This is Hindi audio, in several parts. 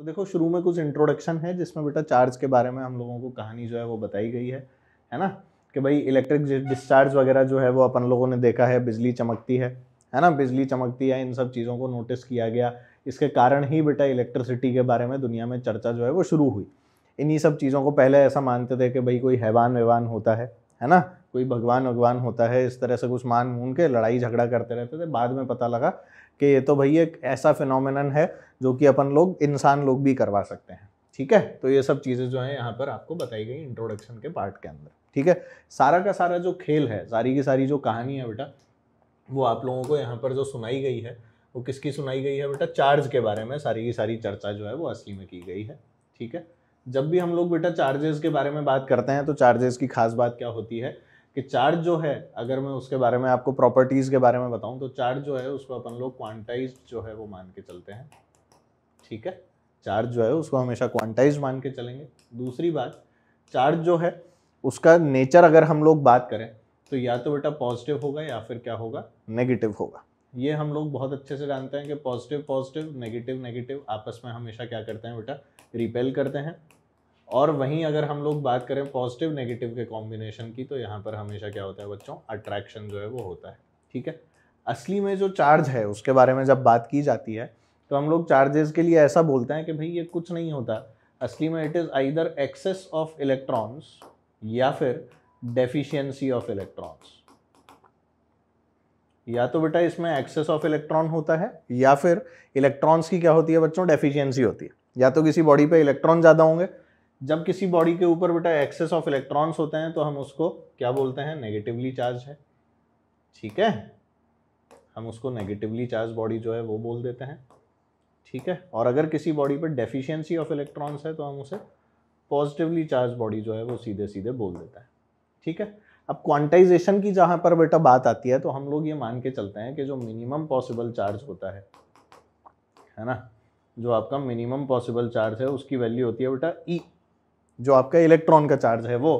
तो देखो शुरू में कुछ इंट्रोडक्शन है जिसमें बेटा चार्ज के बारे में हम लोगों को कहानी जो है वो बताई गई है है ना कि भाई इलेक्ट्रिक डिस्चार्ज वगैरह जो है वो अपन लोगों ने देखा है बिजली चमकती है है ना बिजली चमकती है इन सब चीज़ों को नोटिस किया गया इसके कारण ही बेटा इलेक्ट्रिसिटी के बारे में दुनिया में चर्चा जो है वो शुरू हुई इन्हीं सब चीज़ों को पहले ऐसा मानते थे कि भाई कोई हैवान वैवान होता है है ना कोई भगवान भगवान होता है इस तरह से कुछ मान मून के लड़ाई झगड़ा करते रहते थे बाद में पता लगा कि ये तो भाई एक ऐसा फिनोमिन है जो कि अपन लोग इंसान लोग भी करवा सकते हैं ठीक है तो ये सब चीज़ें जो हैं यहाँ पर आपको बताई गई इंट्रोडक्शन के पार्ट के अंदर ठीक है सारा का सारा जो खेल है सारी की सारी जो कहानी है बेटा वो आप लोगों को यहाँ पर जो सुनाई गई है वो किसकी सुनाई गई है बेटा चार्ज के बारे में सारी की सारी चर्चा जो है वो असली में की गई है ठीक है जब भी हम लोग बेटा चार्जेस के बारे में बात करते हैं तो चार्जेस की खास बात क्या होती है कि चार्ज जो है अगर मैं उसके बारे में आपको प्रॉपर्टीज के बारे में बताऊं तो चार्ज जो है उसको अपन लोग क्वांटाइज जो है वो मान के चलते हैं ठीक है चार्ज जो है उसको हमेशा क्वांटाइज मान के चलेंगे दूसरी बात चार्ज जो है उसका नेचर अगर हम लोग बात करें तो या तो बेटा पॉजिटिव होगा या फिर क्या होगा नेगेटिव होगा ये हम लोग बहुत अच्छे से जानते हैं कि पॉजिटिव पॉजिटिव नेगेटिव नेगेटिव आपस में हमेशा क्या करते हैं बेटा रिपेल करते हैं और वहीं अगर हम लोग बात करें पॉजिटिव नेगेटिव के कॉम्बिनेशन की तो यहाँ पर हमेशा क्या होता है बच्चों अट्रैक्शन जो है वो होता है ठीक है असली में जो चार्ज है उसके बारे में जब बात की जाती है तो हम लोग चार्जेस के लिए ऐसा बोलते हैं कि भाई ये कुछ नहीं होता असली में it is either excess of electrons या फिर डेफिशिएंसी ऑफ इलेक्ट्रॉन्स या तो बेटा इसमें एक्सेस ऑफ इलेक्ट्रॉन होता है या फिर इलेक्ट्रॉन्स की क्या होती है बच्चों डेफिशिएंसी होती है या तो किसी बॉडी पे इलेक्ट्रॉन ज़्यादा होंगे जब किसी बॉडी के ऊपर बेटा एक्सेस ऑफ इलेक्ट्रॉन्स होते हैं तो हम उसको क्या बोलते हैं नेगेटिवली चार्ज है ठीक है हम उसको नेगेटिवली चार्ज बॉडी जो है वो बोल देते हैं ठीक है और अगर किसी बॉडी पर डेफिशिएंसी ऑफ इलेक्ट्रॉन्स है तो हम उसे पॉजिटिवली चार्ज बॉडी जो है वो सीधे सीधे बोल देते हैं ठीक है अब क्वांटाइजेशन की जहाँ पर बेटा बात आती है तो हम लोग ये मान के चलते हैं कि जो मिनिमम पॉसिबल चार्ज होता है है ना जो आपका मिनिमम पॉसिबल चार्ज है उसकी वैल्यू होती है बेटा ई e. जो आपका इलेक्ट्रॉन का चार्ज है वो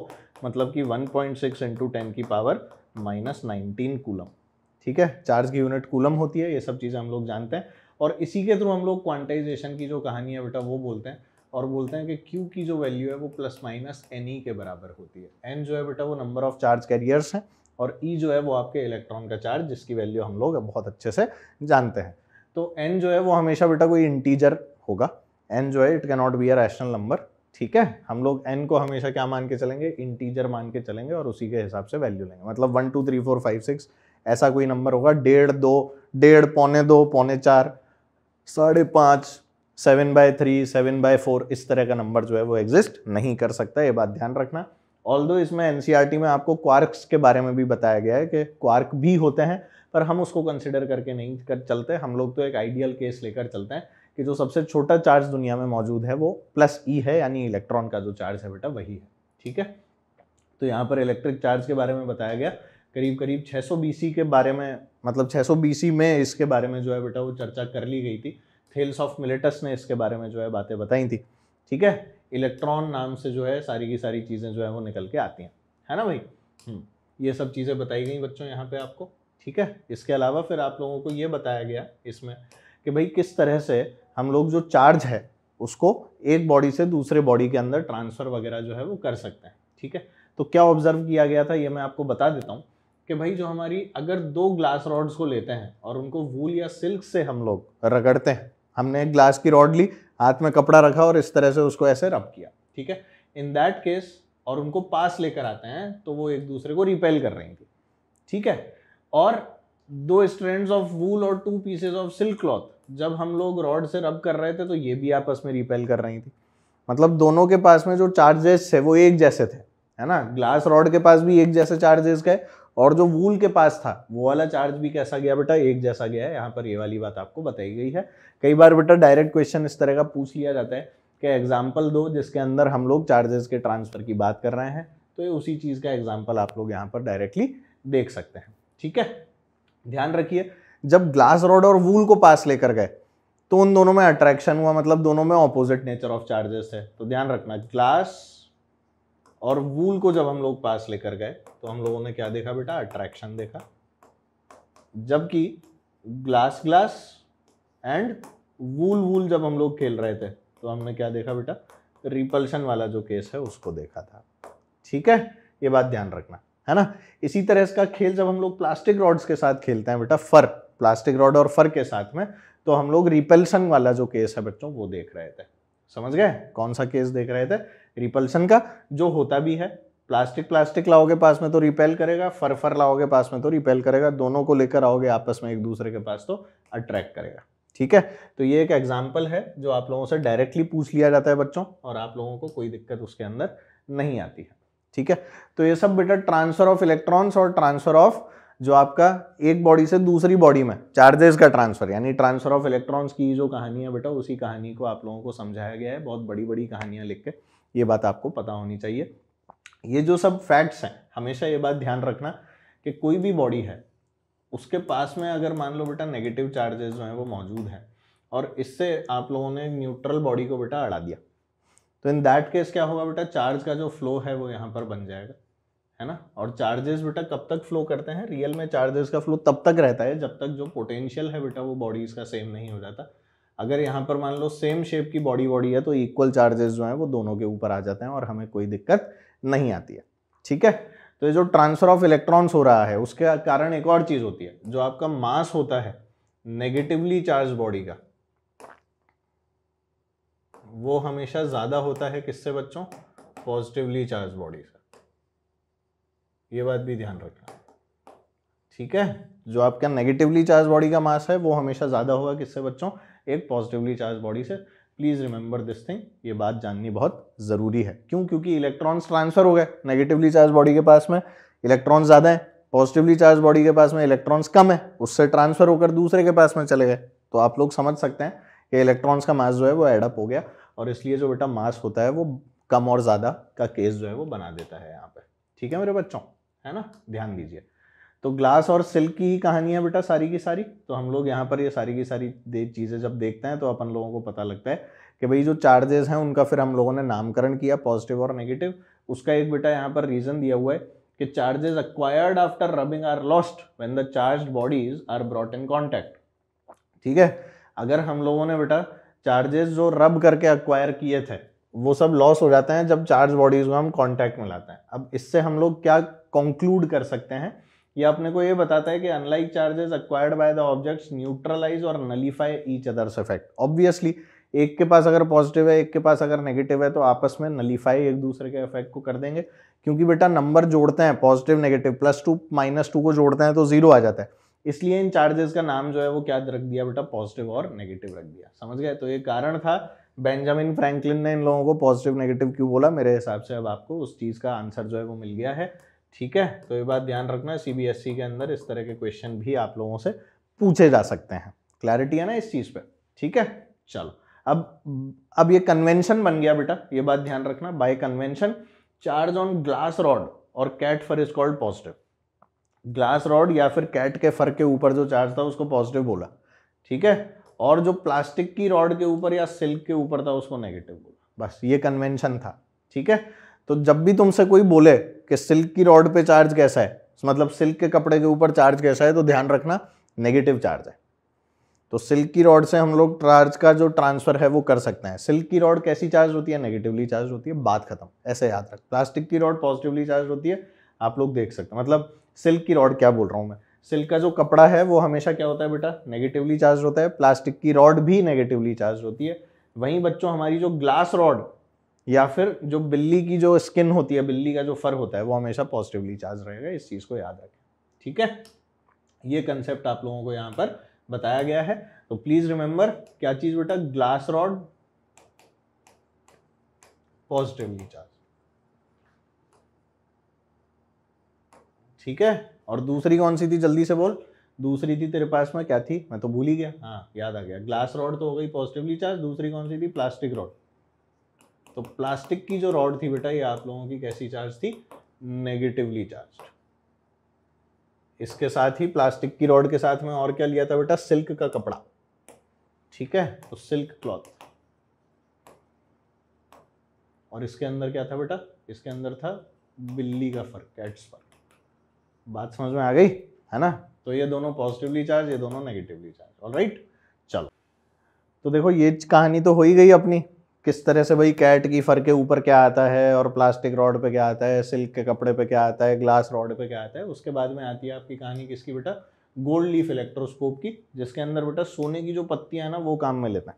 मतलब कि 1.6 पॉइंट सिक्स इंटू टेन की पावर माइनस नाइनटीन कूलम ठीक है चार्ज की यूनिट कूलम होती है ये सब चीज़ें हम लोग जानते हैं और इसी के थ्रू हम लोग क्वांटाइजेशन की जो कहानी है बेटा वो बोलते हैं और बोलते हैं कि क्यू की जो वैल्यू है वो प्लस माइनस एन ई के बराबर होती है एन जो है बेटा वो नंबर ऑफ चार्ज कैरियर्स हैं और ई e जो है वो आपके इलेक्ट्रॉन का चार्ज जिसकी वैल्यू हम लोग बहुत अच्छे से जानते हैं तो एन जो है वो हमेशा बेटा कोई इंटीजर होगा एन जो है it cannot be a rational number ठीक है हम लोग एन को हमेशा क्या मान के चलेंगे इंटीजर मान के चलेंगे और उसी के हिसाब से वैल्यू लेंगे मतलब one two three four five six ऐसा कोई नंबर होगा डेढ़ दो डेढ़ पौने दो पौने चार साढ़े पाँच seven by three seven by four इस तरह का नंबर जो है वो एग्जिस्ट नहीं कर सकता ये बात ध्यान रखना ऑल दो इसमें एन e में आपको क्वार्क्स के बारे में भी बताया गया है कि क्वार्क भी होते हैं पर हम उसको कंसिडर करके नहीं कर चलते हम लोग तो एक आइडियल केस लेकर चलते हैं कि जो सबसे छोटा चार्ज दुनिया में मौजूद है वो प्लस ई है यानी इलेक्ट्रॉन का जो चार्ज है बेटा वही है ठीक है तो यहाँ पर इलेक्ट्रिक चार्ज के बारे में बताया गया करीब करीब 600 सौ के बारे में मतलब 600 सौ में इसके बारे में जो है बेटा वो चर्चा कर ली गई थी थेल्स ऑफ मिलेटस ने इसके बारे में जो है बातें बताई थी ठीक है इलेक्ट्रॉन नाम से जो है सारी की सारी चीज़ें जो है वो निकल के आती हैं है ना भाई हम्म, ये सब चीज़ें बताई गई बच्चों यहाँ पे आपको ठीक है इसके अलावा फिर आप लोगों को ये बताया गया इसमें कि भाई किस तरह से हम लोग जो चार्ज है उसको एक बॉडी से दूसरे बॉडी के अंदर ट्रांसफ़र वगैरह जो है वो कर सकते हैं ठीक है तो क्या ऑब्जर्व किया गया था ये मैं आपको बता देता हूँ कि भाई जो हमारी अगर दो ग्लास रॉड्स को लेते हैं और उनको वूल या सिल्क से हम लोग रगड़ते हैं हमने एक ग्लास की रॉड ली हाथ में कपड़ा रखा और इस तरह से उसको ऐसे रब किया ठीक है इन दैट केस और उनको पास लेकर आते हैं तो वो एक दूसरे को रिपेल कर रहेंगे ठीक है और दो स्ट्रेंड्स ऑफ वूल और two pieces of silk cloth जब हम लोग रॉड से रब कर रहे थे तो ये भी आपस में रिपेल कर रही थी मतलब दोनों के पास में जो चार्जेस थे वो एक जैसे थे है ना ग्लास रॉड के पास भी एक जैसे चार्जेस गए और जो वूल के पास था वो वाला चार्ज भी कैसा गया बेटा एक जैसा गया है यहाँ पर ये वाली बात आपको बताई गई है कई बार बेटा डायरेक्ट क्वेश्चन इस तरह का पूछ लिया जाता है कि एग्जाम्पल दो जिसके अंदर हम लोग चार्जेस के ट्रांसफ़र की बात कर रहे हैं तो ये उसी चीज़ का एग्जाम्पल आप लोग यहाँ पर डायरेक्टली देख सकते हैं ठीक है ध्यान रखिए जब ग्लास रॉड और वूल को पास लेकर गए तो उन दोनों में अट्रैक्शन हुआ मतलब दोनों में ऑपोजिट नेचर ऑफ चार्जेस है तो ध्यान रखना ग्लास और वूल को जब हम लोग पास लेकर गए तो हम लोगों ने क्या देखा बेटा अट्रैक्शन देखा जबकि glass glass and wool wool जब हम लोग खेल रहे थे तो हमने क्या देखा बेटा रिपल्शन वाला जो केस है उसको देखा था ठीक है ये बात ध्यान रखना है ना इसी तरह इसका खेल जब हम लोग प्लास्टिक रॉड्स के साथ खेलते हैं बेटा फर प्लास्टिक रॉड और फर के साथ में तो हम लोग रिपल्सन वाला जो केस है बच्चों वो देख रहे थे समझ गए कौन सा केस देख रहे थे रिपल्सन का जो होता भी है प्लास्टिक प्लास्टिक लाओगे पास में तो रिपेल करेगा फर फर लाओगे पास में तो रिपेल करेगा दोनों को लेकर आओगे आपस में एक दूसरे के पास तो अट्रैक्ट करेगा ठीक है तो ये एक एग्जाम्पल है जो आप लोगों से डायरेक्टली पूछ लिया जाता है बच्चों और आप लोगों को कोई दिक्कत उसके अंदर नहीं आती है ठीक है तो ये सब बेटा ट्रांसफर ऑफ इलेक्ट्रॉन्स और ट्रांसफर ऑफ जो आपका एक बॉडी से दूसरी बॉडी में चार्जेस का ट्रांसफर यानी ट्रांसफर ऑफ इलेक्ट्रॉन्स की जो कहानी है बेटा उसी कहानी को आप लोगों को समझाया गया है बहुत बड़ी बड़ी कहानियां लिख के ये बात आपको पता होनी चाहिए ये जो सब फैक्ट्स हैं हमेशा ये बात ध्यान रखना कि कोई भी बॉडी है उसके पास में अगर मान लो बेटा नेगेटिव चार्जेस जो हैं वो मौजूद हैं और इससे आप लोगों ने न्यूट्रल बॉडी को बेटा अड़ा दिया तो इन दैट केस क्या होगा बेटा चार्ज का जो फ्लो है वो यहाँ पर बन जाएगा है ना और चार्जेस बेटा कब तक फ्लो करते हैं रियल में चार्जेस का फ्लो तब तक रहता है जब तक जो पोटेंशियल है बेटा वो बॉडीज़ का सेम नहीं हो जाता अगर यहाँ पर मान लो सेम शेप की बॉडी बॉडी है तो इक्वल चार्जेस जो हैं वो दोनों के ऊपर आ जाते हैं और हमें कोई दिक्कत नहीं आती है ठीक है तो ये जो ट्रांसफर ऑफ इलेक्ट्रॉन्स हो रहा है उसके कारण एक और चीज़ होती है जो आपका मास होता है नेगेटिवली चार्ज बॉडी का वो हमेशा ज़्यादा होता है किससे बच्चों पॉजिटिवली चार्ज बॉडी से ये बात भी ध्यान रखना ठीक है जो आपका नेगेटिवली चार्ज बॉडी का मास है वो हमेशा ज़्यादा होगा किससे बच्चों एक पॉजिटिवली चार्ज बॉडी से प्लीज़ रिमेंबर दिस थिंग ये बात जाननी बहुत ज़रूरी है क्यों क्योंकि इलेक्ट्रॉन्स ट्रांसफ़र हो गए नेगेटिवली चार्ज बॉडी के पास में इलेक्ट्रॉन्स ज़्यादा हैं पॉजिटिवली चार्ज बॉडी के पास में इलेक्ट्रॉन्स कम है उससे ट्रांसफ़र होकर दूसरे के पास में चले गए तो आप लोग समझ सकते हैं कि इलेक्ट्रॉन्स का मास जो है वो एडअप हो गया और इसलिए जो बेटा मास होता है वो कम और ज़्यादा का केस जो है वो बना देता है यहाँ पर ठीक है मेरे बच्चों है ना ध्यान दीजिए तो ग्लास और सिल्क की ही कहानी है बेटा सारी की सारी तो हम लोग यहाँ पर ये सारी की सारी चीज़ें जब देखते हैं तो अपन लोगों को पता लगता है कि भाई जो चार्जेस हैं उनका फिर हम लोगों ने नामकरण किया पॉजिटिव और नेगेटिव उसका एक बेटा यहाँ पर रीज़न दिया हुआ है कि charges acquired after rubbing are lost when the charge bodies are brought in contact ठीक है अगर हम लोगों ने बेटा चार्जेस जो रब करके अक्वायर किए थे वो सब लॉस हो जाते हैं जब चार्ज बॉडीज को हम कॉन्टैक्ट में लाते हैं अब इससे हम लोग क्या कंक्लूड कर सकते हैं ये अपने को ये बताता है कि unlike charges acquired by the objects neutralize और nullify each others effect obviously एक के पास अगर पॉजिटिव है एक के पास अगर नेगेटिव है तो आपस में नलीफाई एक दूसरे के इफेक्ट को कर देंगे क्योंकि बेटा नंबर जोड़ते हैं positive negative plus two minus two को जोड़ते हैं तो जीरो आ जाता है इसलिए इन चार्जेस का नाम जो है वो क्या रख दिया बेटा पॉजिटिव और नेगेटिव रख दिया समझ गए तो ये कारण था बेंजामिन फ्रैंकलिन ने इन लोगों को पॉजिटिव नेगेटिव क्यों बोला मेरे हिसाब से अब आपको उस चीज़ का आंसर जो है वो मिल गया है ठीक है तो ये बात ध्यान रखना सीबीएसई के अंदर इस तरह के क्वेश्चन भी आप लोगों से पूछे जा सकते हैं क्लैरिटी है ना इस चीज़ पे ठीक है चलो अब अब ये कन्वेंशन बन गया बेटा ये बात ध्यान रखना by convention charge on glass rod और cat fur is called positive glass rod या फिर कैट के फर के ऊपर जो चार्ज था उसको पॉजिटिव बोला ठीक है और जो प्लास्टिक की रॉड के ऊपर या सिल्क के ऊपर था उसको नेगेटिव बोला बस ये कन्वेंशन था ठीक है तो जब भी तुमसे कोई बोले कि सिल्क की रॉड पे चार्ज कैसा है मतलब सिल्क के कपड़े के ऊपर चार्ज कैसा है तो ध्यान रखना नेगेटिव चार्ज है तो सिल्क की रॉड से हम लोग चार्ज का जो ट्रांसफर है वो कर सकते हैं सिल्क की रॉड कैसी चार्ज होती है नेगेटिवली चार्ज होती है बात खत्म ऐसे याद रख प्लास्टिक की रॉड पॉजिटिवली चार्ज होती है आप लोग देख सकते हैं मतलब सिल्क की रॉड क्या बोल रहा हूँ मैं सिल्क का जो कपड़ा है वो हमेशा क्या होता है बेटा नेगेटिवली चार्ज होता है प्लास्टिक की रॉड भी नेगेटिवली चार्ज होती है वहीं बच्चों हमारी जो ग्लास रॉड या फिर जो बिल्ली की जो स्किन होती है बिल्ली का जो फर होता है वो हमेशा पॉजिटिवली चार्ज रहेगा इस चीज़ को याद रखें ठीक है ये कंसेप्ट आप लोगों को यहाँ पर बताया गया है तो प्लीज़ रिमेंबर क्या चीज़ बेटा ग्लास रॉड पॉजिटिवली चार्ज ठीक है और दूसरी कौन सी थी जल्दी से बोल दूसरी थी तेरे पास में क्या थी मैं तो भूल ही गया हाँ याद आ गया ग्लास रॉड तो हो गई पॉजिटिवली चार्ज दूसरी कौन सी थी प्लास्टिक रॉड तो प्लास्टिक की जो रॉड थी बेटा ये आप लोगों की कैसी चार्ज थी नेगेटिवली चार्ज इसके साथ ही प्लास्टिक की रॉड के साथ में और क्या लिया था बेटा सिल्क का कपड़ा ठीक है तो सिल्क क्लॉथ और इसके अंदर क्या था बेटा इसके अंदर था बिल्ली का फर कैट्स फर बात समझ में आ गई है ना तो ये दोनों पॉजिटिवली चार्ज ये दोनों नेगेटिवली चार्ज ऑल राइट चलो तो देखो ये कहानी तो हो ही गई अपनी किस तरह से भाई कैट की फर के ऊपर क्या आता है और प्लास्टिक रॉड पे क्या आता है सिल्क के कपड़े पे क्या आता है ग्लास रॉड पे क्या आता है उसके बाद में आती है आपकी कहानी किसकी बेटा गोल्ड लीफ इलेक्ट्रोस्कोप की जिसके अंदर बेटा सोने की जो पत्तियां हैं ना वो काम में लेता है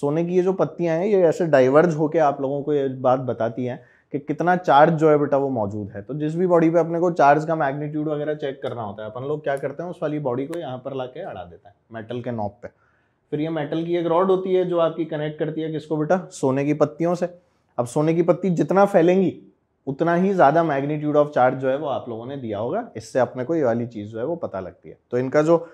सोने की ये जो पत्तियां हैं ये ऐसे डाइवर्ज होके आप लोगों को ये बात बताती हैं कि कितना चार्ज जो है बेटा वो मौजूद है तो जिस भी बॉडी पे अपने को चार्ज का मैग्नीट्यूड वगैरह चेक करना होता है अपन लोग क्या करते हैं उस वाली बॉडी को यहाँ पर ला के अड़ा देते हैं मेटल के नॉप पे फिर ये मेटल की एक रॉड होती है जो आपकी कनेक्ट करती है किसको बेटा सोने की पत्तियों से अब सोने की पत्ती जितना फैलेंगी उतना ही ज़्यादा मैग्नीट्यूड ऑफ चार्ज जो है वो आप लोगों ने दिया होगा इससे अपने को ये वाली चीज़ जो है वो पता लगती है तो इनका जो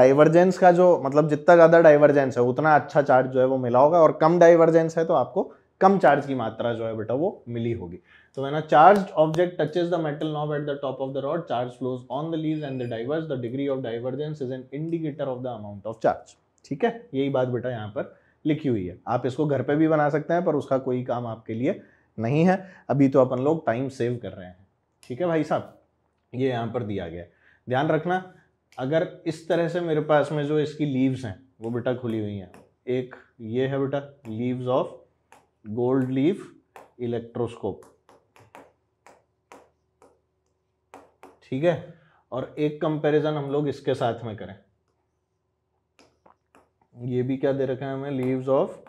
डाइवर्जेंस का जो मतलब जितना ज़्यादा डाइवर्जेंस है उतना अच्छा चार्ज जो है वो मिला होगा और कम डाइवर्जेंस है तो आपको कम चार्ज की मात्रा जो है बेटा वो मिली होगी तो है ना charge object touches the metal knob at the top of the rod charge flows on the leaves and the diverge the degree of divergence is an indicator of the amount of charge ठीक है यही बात बेटा यहाँ पर लिखी हुई है आप इसको घर पे भी बना सकते हैं पर उसका कोई काम आपके लिए नहीं है अभी तो अपन लोग टाइम सेव कर रहे हैं ठीक है भाई साहब ये यहाँ पर दिया गया ध्यान रखना अगर इस तरह से मेरे पास में जो इसकी लीव्स हैं वो बेटा खुली हुई हैं एक ये है बेटा leaves of gold leaf electroscope ठीक है और एक कंपैरिजन हम लोग इसके साथ में करें ये भी क्या दे रखा है हमें leaves of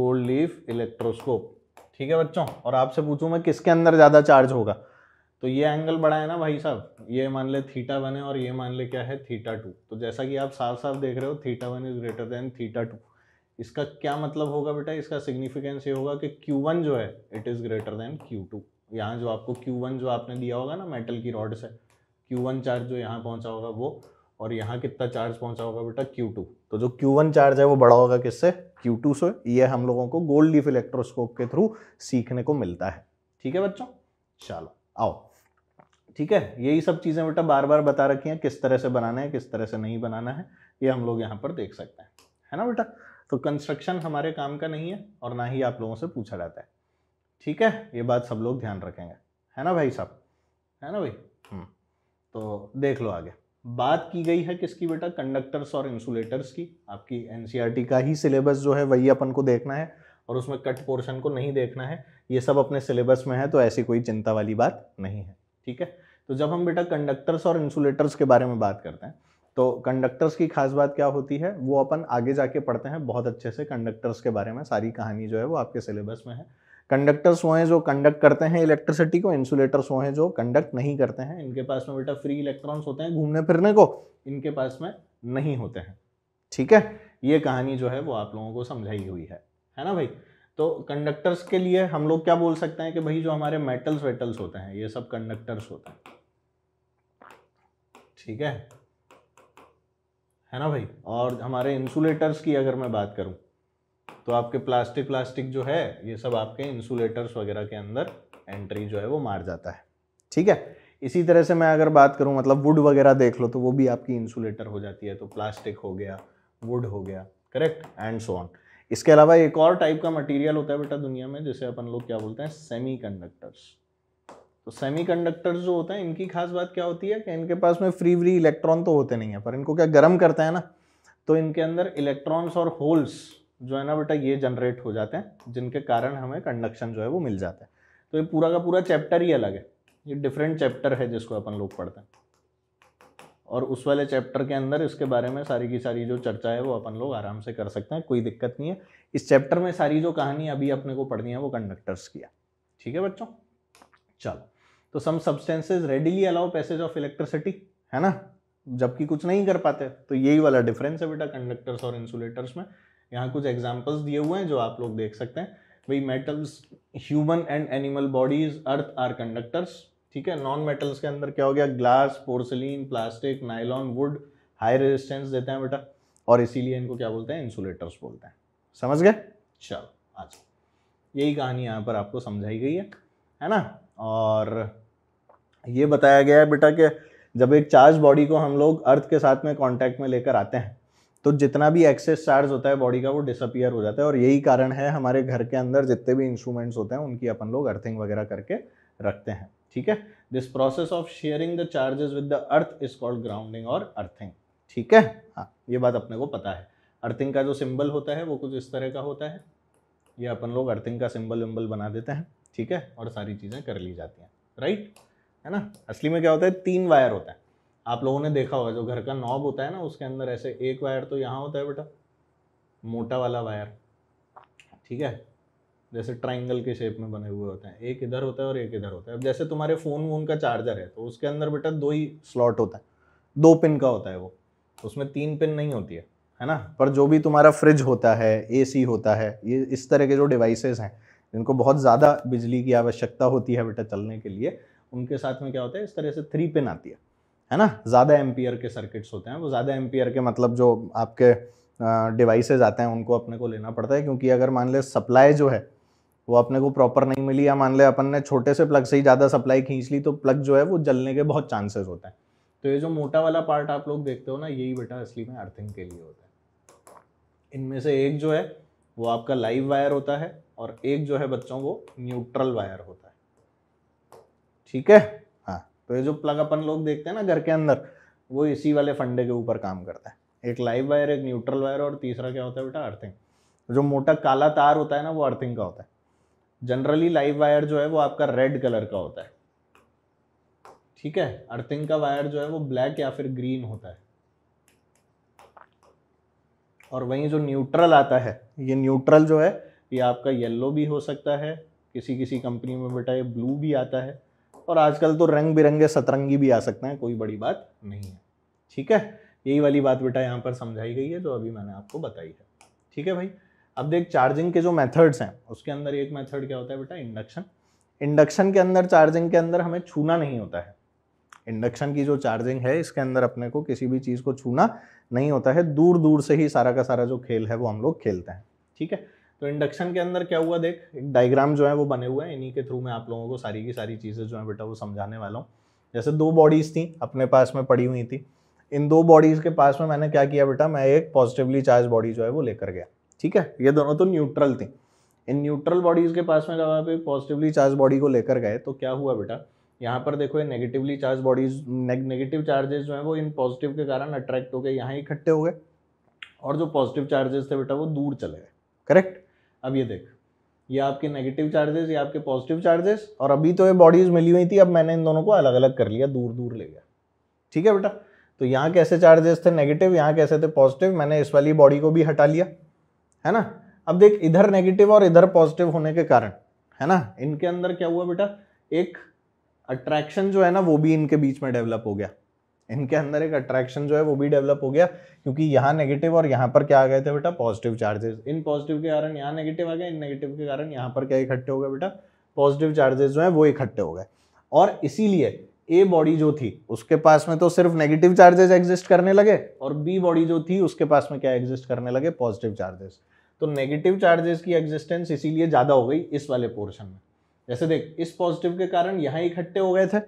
gold leaf electroscope ठीक है बच्चों और आपसे पूछूं मैं किसके अंदर ज़्यादा चार्ज होगा तो ये एंगल बड़ा है ना भाई साहब ये मान ले थीटा वन है और ये मान ले क्या है थीटा टू तो जैसा कि आप साफ साफ देख रहे हो theta one is greater than theta two इसका क्या मतलब होगा बेटा इसका सिग्निफिकेंस ये होगा कि Q1 जो है it is greater than Q2 यहाँ जो आपको Q1 जो आपने दिया होगा ना मेटल की रॉड से Q1 चार्ज जो यहाँ पहुँचा होगा वो और यहाँ कितना चार्ज पहुँचा होगा बेटा Q2 तो जो Q1 चार्ज है वो बड़ा होगा किससे Q2 से ये हम लोगों को गोल्ड लीफ इलेक्ट्रोस्कोप के थ्रू सीखने को मिलता है ठीक है बच्चों चलो आओ ठीक है यही सब चीज़ें बेटा बार बार बता रखी हैं किस तरह से बनाना है किस तरह से नहीं बनाना है ये हम लोग यहाँ पर देख सकते हैं है ना बेटा तो कंस्ट्रक्शन हमारे काम का नहीं है और ना ही आप लोगों से पूछा जाता है ठीक है ये बात सब लोग ध्यान रखेंगे है ना भाई साहब है ना भाई हम्म। तो देख लो आगे बात की गई है किसकी बेटा कंडक्टर्स और इंसुलेटर्स की आपकी एन e का ही सिलेबस जो है वही अपन को देखना है और उसमें कट पोर्शन को नहीं देखना है ये सब अपने सिलेबस में है तो ऐसी कोई चिंता वाली बात नहीं है ठीक है तो जब हम बेटा कंडक्टर्स और इंसुलेटर्स के बारे में बात करते हैं तो कंडक्टर्स की खास बात क्या होती है वो अपन आगे जाके पढ़ते हैं बहुत अच्छे से कंडक्टर्स के बारे में सारी कहानी जो है वो आपके सिलेबस में है कंडक्टर्स वो हैं जो कंडक्ट करते हैं इलेक्ट्रिसिटी को इंसुलेटर्स वो हैं जो कंडक्ट नहीं करते हैं इनके पास में बेटा फ्री इलेक्ट्रॉन्स होते हैं घूमने फिरने को इनके पास में नहीं होते हैं ठीक है ये कहानी जो है वो आप लोगों को समझाई हुई है है ना भाई तो कंडक्टर्स के लिए हम लोग क्या बोल सकते हैं कि भाई जो हमारे मेटल्स वेटल्स होते हैं ये सब कंडक्टर्स होते हैं ठीक है है ना भाई और हमारे इंसुलेटर्स की अगर मैं बात करूं तो आपके प्लास्टिक प्लास्टिक जो है ये सब आपके इंसुलेटर्स वगैरह के अंदर एंट्री जो है वो मार जाता है ठीक है इसी तरह से मैं अगर बात करूं मतलब वुड वगैरह देख लो तो वो भी आपकी इंसुलेटर हो जाती है तो प्लास्टिक हो गया वुड हो गया करेक्ट एंड सो ऑन इसके अलावा एक और टाइप का मटेरियल होता है बेटा दुनिया में जिसे अपन लोग क्या बोलते हैं सेमी कंडक्टर्स तो सेमीकंडक्टर्स जो होते हैं इनकी खास बात क्या होती है कि इनके पास में फ्री फ्री इलेक्ट्रॉन तो होते नहीं है पर इनको क्या गर्म करता है ना तो इनके अंदर इलेक्ट्रॉन्स और होल्स जो है ना बेटा ये जनरेट हो जाते हैं जिनके कारण हमें कंडक्शन जो है वो मिल जाता है तो ये पूरा का पूरा चैप्टर ही अलग है ये डिफरेंट चैप्टर है जिसको अपन लोग पढ़ते हैं और उस वाले चैप्टर के अंदर इसके बारे में सारी की सारी जो चर्चा है वो अपन लोग आराम से कर सकते हैं कोई दिक्कत नहीं है इस चैप्टर में सारी जो कहानी अभी अपने को पढ़नी है वो कंडक्टर्स की है ठीक है बच्चों चलो तो some substances readily allow passage of electricity है ना जबकि कुछ नहीं कर पाते तो यही वाला डिफरेंस है बेटा कंडक्टर्स और इंसुलेटर्स में यहाँ कुछ एग्जाम्पल्स दिए हुए हैं जो आप लोग देख सकते हैं भाई metals human and animal bodies earth are conductors ठीक है नॉन मेटल्स के अंदर क्या हो गया glass porcelain plastic nylon wood high resistance देते हैं बेटा और इसीलिए इनको क्या बोलते हैं इंसुलेटर्स बोलते हैं समझ गए चलो आज यही कहानी यहाँ पर आपको समझाई गई है है ना और ये बताया गया है बेटा कि जब एक चार्ज बॉडी को हम लोग अर्थ के साथ में कांटेक्ट में लेकर आते हैं तो जितना भी एक्सेस चार्ज होता है बॉडी का वो डिसअपियर हो जाता है और यही कारण है हमारे घर के अंदर जितने भी इंस्ट्रूमेंट्स होते हैं उनकी अपन लोग अर्थिंग वगैरह करके रखते हैं ठीक है this process of sharing the charges with the earth is called grounding और अर्थिंग ठीक है हाँ ये बात अपने को पता है अर्थिंग का जो सिंबल होता है वो कुछ इस तरह का होता है ये अपन लोग अर्थिंग का सिंबल विम्बल बना देते हैं ठीक है और सारी चीज़ें कर ली जाती हैं राइट है ना असली में क्या होता है तीन वायर होता है आप लोगों ने देखा होगा जो घर का नॉब होता है ना उसके अंदर ऐसे एक वायर तो यहाँ होता है बेटा मोटा वाला वायर ठीक है जैसे ट्राइंगल के शेप में बने हुए होते हैं एक इधर होता है और एक इधर होता है अब जैसे तुम्हारे फ़ोन वोन का चार्जर है तो उसके अंदर बेटा दो ही स्लॉट होता है दो पिन का होता है वो उसमें तीन पिन नहीं होती है है ना पर जो भी तुम्हारा फ्रिज होता है ए होता है ये इस तरह के जो डिवाइसेज हैं जिनको बहुत ज़्यादा बिजली की आवश्यकता होती है बेटा चलने के लिए उनके साथ में क्या होता है इस तरह से थ्री पिन आती है है ना ज़्यादा एम्पियर के सर्किट्स होते हैं वो ज़्यादा एम्पियर के मतलब जो आपके डिवाइसेज आते हैं उनको अपने को लेना पड़ता है क्योंकि अगर मान ले सप्लाई जो है वो अपने को प्रॉपर नहीं मिली या मान ले अपन ने छोटे से प्लग से ही ज़्यादा सप्लाई खींच ली तो प्लग जो है वो जलने के बहुत चांसेस होते हैं तो ये जो मोटा वाला पार्ट आप लोग देखते हो ना यही बेटा असली में अर्थिंग के लिए होता है इनमें से एक जो है वो आपका लाइव वायर होता है और एक जो है बच्चों वो न्यूट्रल वायर होता है ठीक है हाँ तो ये जो प्लग अपन लोग देखते हैं ना घर के अंदर वो इसी वाले फंडे के ऊपर काम करता है एक लाइव वायर एक न्यूट्रल वायर और तीसरा क्या होता है बेटा अर्थिंग जो मोटा काला तार होता है ना वो अर्थिंग का होता है जनरली लाइव वायर जो है वो आपका रेड कलर का होता है ठीक है अर्थिंग का वायर जो है वो ब्लैक या फिर ग्रीन होता है और वहीं जो न्यूट्रल आता है ये न्यूट्रल जो है ये आपका येलो भी हो सकता है किसी किसी कंपनी में बेटा ये ब्लू भी आता है और आजकल तो रंग बिरंगे सतरंगी भी आ सकते हैं कोई बड़ी बात नहीं है ठीक है यही वाली बात बेटा यहाँ पर समझाई गई है जो अभी मैंने आपको बताई है ठीक है भाई अब देख चार्जिंग के जो मेथड्स हैं उसके अंदर एक मेथड क्या होता है बेटा इंडक्शन इंडक्शन के अंदर चार्जिंग के अंदर हमें छूना नहीं होता है इंडक्शन की जो चार्जिंग है इसके अंदर अपने को किसी भी चीज़ को छूना नहीं होता है दूर दूर से ही सारा का सारा जो खेल है वो हम लोग खेलते हैं ठीक है तो इंडक्शन के अंदर क्या हुआ देख एक डायग्राम जो है वो बने हुए हैं इन्हीं के थ्रू मैं आप लोगों को सारी की सारी चीज़ें जो है बेटा वो समझाने वाला हूँ जैसे दो बॉडीज़ थी अपने पास में पड़ी हुई थी इन दो बॉडीज़ के पास में मैंने क्या किया बेटा मैं एक पॉजिटिवली चार्ज बॉडी जो है वो लेकर गया ठीक है ये दोनों तो न्यूट्रल थी इन न्यूट्रल बॉडीज़ के पास में जब आप एक पॉजिटिवली चार्ज बॉडी को लेकर गए तो क्या हुआ बेटा यहाँ पर देखो ये negatively charge bodies negative charges जो हैं वो इन पॉजिटिव के कारण अट्रैक्ट हो गए यहाँ इकट्ठे हो गए और जो पॉजिटिव चार्जेस थे बेटा वो दूर चले गए करेक्ट अब ये देख ये आपके नेगेटिव चार्जेस ये आपके पॉजिटिव चार्जेस और अभी तो ये बॉडीज मिली हुई थी अब मैंने इन दोनों को अलग अलग कर लिया दूर दूर ले गया ठीक है बेटा तो यहाँ कैसे चार्जेस थे नेगेटिव यहाँ कैसे थे पॉजिटिव मैंने इस वाली बॉडी को भी हटा लिया है ना अब देख इधर नेगेटिव और इधर पॉजिटिव होने के कारण है ना इनके अंदर क्या हुआ बेटा एक अट्रैक्शन जो है ना वो भी इनके बीच में डेवलप हो गया इनके अंदर एक अट्रैक्शन जो है वो भी डेवलप हो गया क्योंकि यहाँ नेगेटिव और यहाँ पर क्या आ गए थे बेटा पॉजिटिव चार्जेस इन पॉजिटिव के कारण यहाँ नेगेटिव आ गए इन नेगेटिव के कारण यहाँ पर क्या इकट्ठे हो गए बेटा पॉजिटिव चार्जेस जो है वो इकट्ठे हो गए और इसीलिए ए बॉडी जो थी उसके पास में तो सिर्फ नेगेटिव चार्जेस एग्जिस्ट करने लगे और बी बॉडी जो थी उसके पास में क्या एग्जिस्ट करने लगे पॉजिटिव चार्जेस तो नेगेटिव चार्जेस की एग्जिस्टेंस इसीलिए ज़्यादा हो गई इस वाले पोर्शन में जैसे देख इस पॉजिटिव के कारण यहाँ इकट्ठे हो गए थे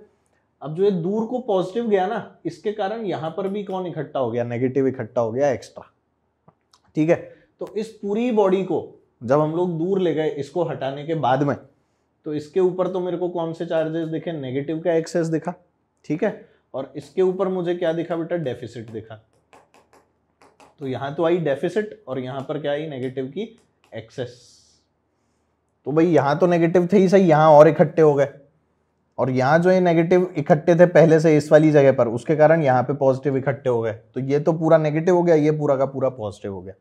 अब जो ये दूर को पॉजिटिव गया ना इसके कारण यहाँ पर भी कौन इकट्ठा हो गया नेगेटिव इकट्ठा हो गया एक्स्ट्रा ठीक है तो इस पूरी बॉडी को जब हम लोग दूर ले गए इसको हटाने के बाद में तो इसके ऊपर तो मेरे को कौन से चार्जेस दिखे नेगेटिव का एक्सेस दिखा ठीक है और इसके ऊपर मुझे क्या दिखा बेटा डेफिसिट दिखा तो यहाँ तो आई डेफिसिट और यहाँ पर क्या आई नेगेटिव की एक्सेस तो भाई यहाँ तो नेगेटिव थे ही सही यहाँ और इकट्ठे हो गए और यहाँ जो ये नेगेटिव इकट्ठे थे पहले से इस वाली जगह पर उसके कारण यहाँ पे पॉजिटिव इकट्ठे हो गए तो ये तो पूरा नेगेटिव हो गया ये पूरा का पूरा पॉजिटिव हो गया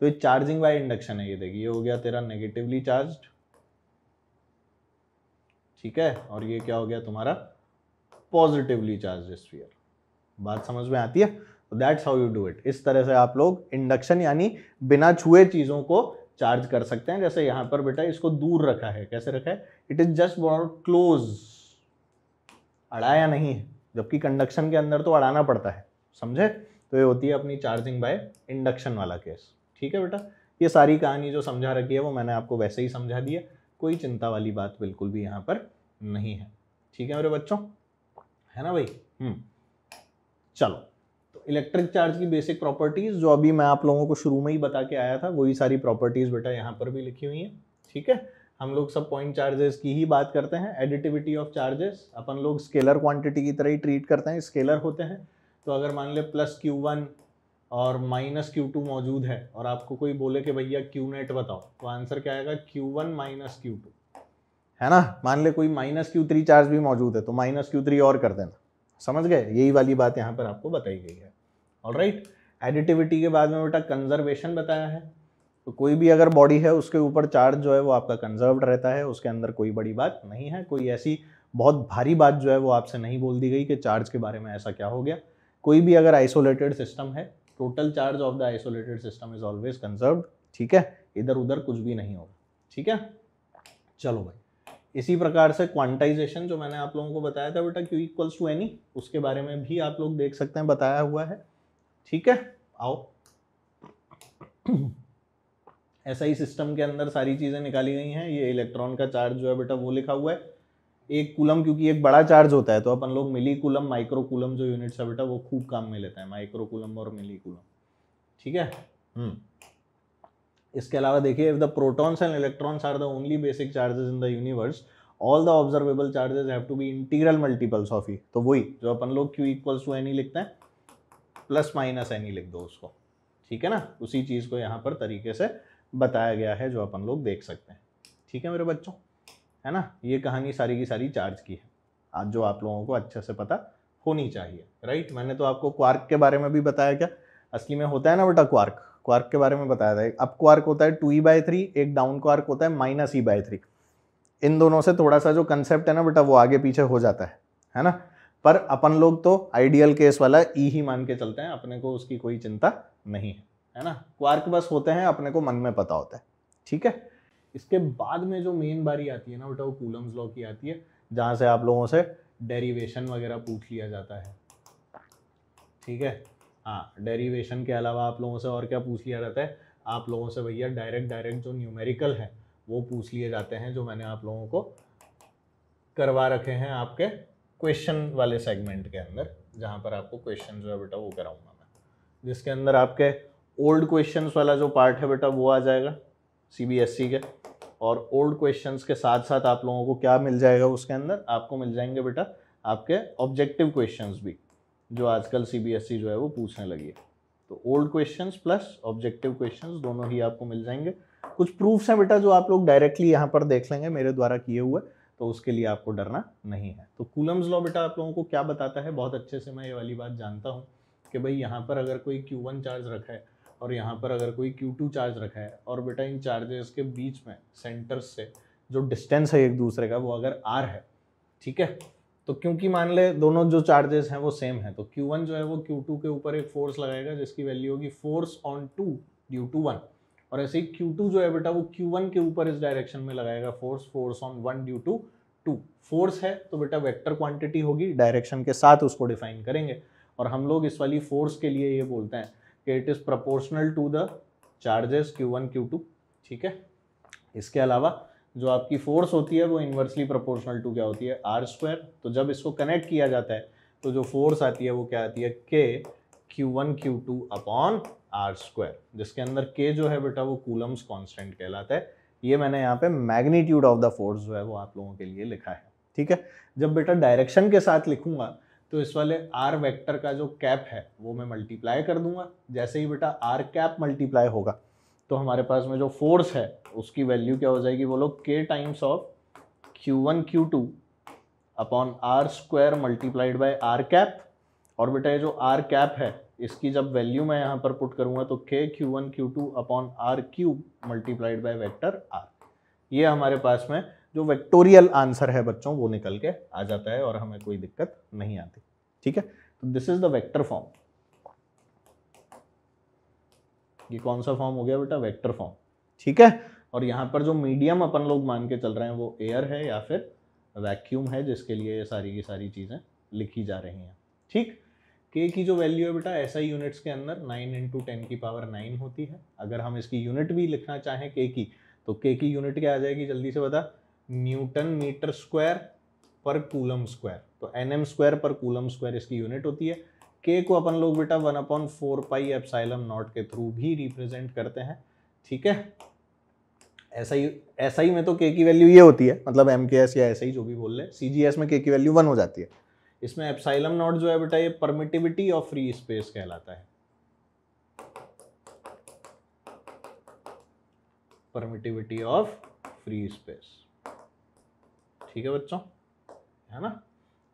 तो ये चार्जिंग बाय इंडक्शन है ये देखिए ये हो गया तेरा नेगेटिवली चार्ज ठीक है और ये क्या हो गया तुम्हारा पॉजिटिवली चार्ज स्फीयर बात समझ में आती है तो that's how you do it इस तरह से आप लोग इंडक्शन यानी बिना छुए चीज़ों को चार्ज कर सकते हैं जैसे यहाँ पर बेटा इसको दूर रखा है कैसे रखा है it is just about close अड़ाया नहीं है जबकि कंडक्शन के अंदर तो अड़ाना पड़ता है समझे तो ये होती है अपनी चार्जिंग बाय इंडक्शन वाला केस ठीक है बेटा ये सारी कहानी जो समझा रखी है वो मैंने आपको वैसे ही समझा दिया कोई चिंता वाली बात बिल्कुल भी यहाँ पर नहीं है ठीक है मेरे बच्चों है ना भाई हम्म चलो तो इलेक्ट्रिक चार्ज की बेसिक प्रॉपर्टीज़ जो अभी मैं आप लोगों को शुरू में ही बता के आया था वही सारी प्रॉपर्टीज़ बेटा यहाँ पर भी लिखी हुई है ठीक है हम लोग सब पॉइंट चार्जेस की ही बात करते हैं एडिटिविटी ऑफ चार्जेस अपन लोग स्केलर क्वांटिटी की तरह ही ट्रीट करते हैं स्केलर होते हैं तो अगर मान ले प्लस क्यू वन और माइनस क्यू टू मौजूद है और आपको कोई बोले कि भैया क्यू नेट बताओ तो आंसर क्या आएगा Q one minus Q two है ना मान ले कोई माइनस क्यू थ्री चार्ज भी मौजूद है तो माइनस क्यू थ्री और कर देना समझ गए यही वाली बात यहाँ पर आपको बताई गई है और राइट एडिटिविटी के बाद में बेटा कंजर्वेशन बताया है तो कोई भी अगर बॉडी है उसके ऊपर चार्ज जो है वो आपका कंजर्व रहता है उसके अंदर कोई बड़ी बात नहीं है कोई ऐसी बहुत भारी बात जो है वो आपसे नहीं बोल दी गई कि चार्ज के बारे में ऐसा क्या हो गया कोई भी अगर आइसोलेटेड सिस्टम है total charge of the isolated system is always conserve ठीक है इधर उधर कुछ भी नहीं होगा ठीक है चलो भाई इसी प्रकार से क्वांटाइजेशन जो मैंने आप लोगों को बताया था बेटा क्यू इक्वल्स टू एनी उसके बारे में भी आप लोग देख सकते हैं बताया हुआ है ठीक है आओ ऐसा ही सिस्टम के अंदर सारी चीज़ें निकाली गई हैं ये इलेक्ट्रॉन का चार्ज जो है बेटा वो लिखा हुआ है एक कूलम क्योंकि एक बड़ा चार्ज होता है तो अपन लोग मिली कूलम माइक्रो कूलम जो यूनिट्स है बेटा वो खूब काम में लेता है माइक्रो कूलम और मिली कूलम ठीक है हम्म। इसके अलावा देखिए if the protons and electrons are the only basic charges in the universe all the observable charges have to be integral multiples of E तो वही जो अपन लोग क्यू इक्वल्स टू एनी लिखते हैं प्लस माइनस एनी लिख दो उसको ठीक है ना उसी चीज़ को यहां पर तरीके से बताया गया है जो अपन लोग देख सकते हैं ठीक है मेरे बच्चों है ना ये कहानी सारी की सारी चार्ज की है आज जो आप लोगों को अच्छे से पता होनी चाहिए राइट मैंने तो आपको क्वार्क के बारे में भी बताया क्या असली में होता है ना बेटा क्वार्क क्वार्क के बारे में बताया था अप क्वार्क होता है टू ई बाय थ्री एक डाउन क्वार्क होता है माइनस ई बाय थ्री इन दोनों से थोड़ा सा जो कंसेप्ट है ना बेटा वो आगे पीछे हो जाता है है ना पर अपन लोग तो आइडियल केस वाला ई e ही मान के चलते हैं अपने को उसकी कोई चिंता नहीं है है ना क्वार्क बस होते हैं अपने को मन में पता होता है ठीक है इसके बाद में जो मेन बारी आती है ना बेटा वो कूलम्स लॉ की आती है जहाँ से आप लोगों से डेरिवेशन वगैरह पूछ लिया जाता है ठीक है हाँ डेरिवेशन के अलावा आप लोगों से और क्या पूछ लिया जाता है आप लोगों से भैया डायरेक्ट डायरेक्ट जो न्यूमेरिकल है वो पूछ लिए जाते हैं जो मैंने आप लोगों को करवा रखे हैं आपके क्वेश्चन वाले सेगमेंट के अंदर जहाँ पर आपको क्वेश्चन जो है बेटा वो कराऊंगा मैं जिसके अंदर आपके ओल्ड क्वेश्चन वाला जो पार्ट है बेटा वो आ जाएगा सी e का और ओल्ड क्वेश्चन के साथ साथ आप लोगों को क्या मिल जाएगा उसके अंदर आपको मिल जाएंगे बेटा आपके ऑब्जेक्टिव क्वेश्चन भी जो आजकल सी e जो है वो पूछने लगी है तो old question plus objective question दोनों ही आपको मिल जाएंगे कुछ प्रूफ्स हैं बेटा जो आप लोग डायरेक्टली यहाँ पर देख लेंगे मेरे द्वारा किए हुए तो उसके लिए आपको डरना नहीं है तो कूलम्स लॉ बेटा आप लोगों को क्या बताता है बहुत अच्छे से मैं ये वाली बात जानता हूँ कि भाई यहाँ पर अगर कोई क्यू वन चार्ज रखा है और यहाँ पर अगर कोई क्यू टू चार्ज रखा है और बेटा इन चार्जेस के बीच में सेंटर से जो डिस्टेंस है एक दूसरे का वो अगर आर है ठीक है तो क्योंकि मान ले दोनों जो चार्जेस हैं वो सेम है तो क्यू वन जो है वो क्यू टू के ऊपर एक फोर्स लगाएगा जिसकी वैल्यू होगी force on two due to one और ऐसे ही क्यू टू जो है बेटा वो क्यू वन के ऊपर इस डायरेक्शन में लगाएगा force force on one due to two force है तो बेटा वेक्टर क्वांटिटी होगी डायरेक्शन के साथ उसको डिफाइन करेंगे और हम लोग इस वाली फोर्स के लिए ये बोलते हैं कि it is proportional to the charges Q one Q two ठीक है इसके अलावा जो आपकी फोर्स होती है वो इन्वर्सली प्रोपोर्शनल टू क्या होती है आर स्क्वायर तो जब इसको कनेक्ट किया जाता है तो जो फोर्स आती है वो क्या आती है K Q one Q two upon R square जिसके अंदर के जो है बेटा वो कूलम्स कांस्टेंट कहलाता है ये मैंने यहाँ पे मैग्नीट्यूड ऑफ द फोर्स जो है वो आप लोगों के लिए लिखा है ठीक है जब बेटा डायरेक्शन के साथ लिखूंगा तो इस वाले आर वेक्टर का जो कैप है वो मैं मल्टीप्लाई कर दूंगा जैसे ही बेटा आर कैप मल्टीप्लाई होगा तो हमारे पास में जो फोर्स है उसकी वैल्यू क्या हो जाएगी बोलो K times of Q one Q two upon R square multiplied by R cap और बेटा ये जो आर कैप है इसकी जब वैल्यू मैं यहाँ पर पुट करूँगा तो K Q one Q two upon R cube multiplied by vector R ये हमारे पास में जो वेक्टोरियल आंसर है बच्चों वो निकल के आ जाता है और हमें कोई दिक्कत नहीं आती ठीक है तो this is the vector form ये कौन सा फॉर्म हो गया बेटा वेक्टर फॉर्म ठीक है और यहां पर जो मीडियम अपन लोग मान के चल रहे हैं वो एयर है या फिर वैक्यूम है जिसके लिए ये सारी की सारी चीज़ें लिखी जा रही हैं ठीक के की जो वैल्यू है बेटा ऐसा यूनिट्स के अंदर नाइन इंटू टेन की पावर नाइन होती है अगर हम इसकी यूनिट भी लिखना चाहें के की तो के की यूनिट क्या आ जाएगी जल्दी से बता न्यूटन मीटर स्क्वायर पर कूलम स्क्वायर तो एन एम स्क्वायर पर कूलम स्क्वायर इसकी यूनिट होती है के को अपन लोग बेटा one upon four pi epsilon naught के थ्रू भी रिप्रेजेंट करते हैं ठीक है ऐसा ही ऐसा ही में तो के की वैल्यू ये होती है मतलब एम के एस या ऐसा ही जो भी बोल रहे सी जी एस में के की वैल्यू वन हो जाती है इसमें एपसाइलम नॉट जो है बेटा ये परमिटिविटी ऑफ फ्री स्पेस कहलाता है परमिटिविटी ऑफ फ्री स्पेस ठीक है बच्चों है ना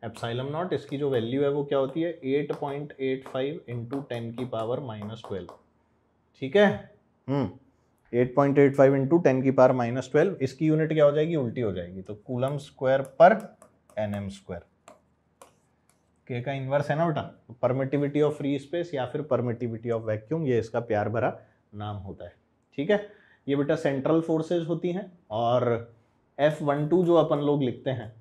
एप्साइलम नॉट इसकी जो वैल्यू है वो क्या होती है eight point eight five into ten की पावर माइनस ट्वेल्व ठीक है हम्म, eight point eight five into ten की पावर माइनस ट्वेल्व इसकी यूनिट क्या हो जाएगी उल्टी हो जाएगी तो कूलम स्क्वायर पर एन एम स्क्वायर के का इन्वर्स है ना बेटा परमिटिविटी ऑफ फ्री स्पेस या फिर परमिटिविटी ऑफ वैक्यूम ये इसका प्यार भरा नाम होता है ठीक है ये बेटा सेंट्रल फोर्सेज होती हैं और एफ वन टू जो अपन लोग लिखते हैं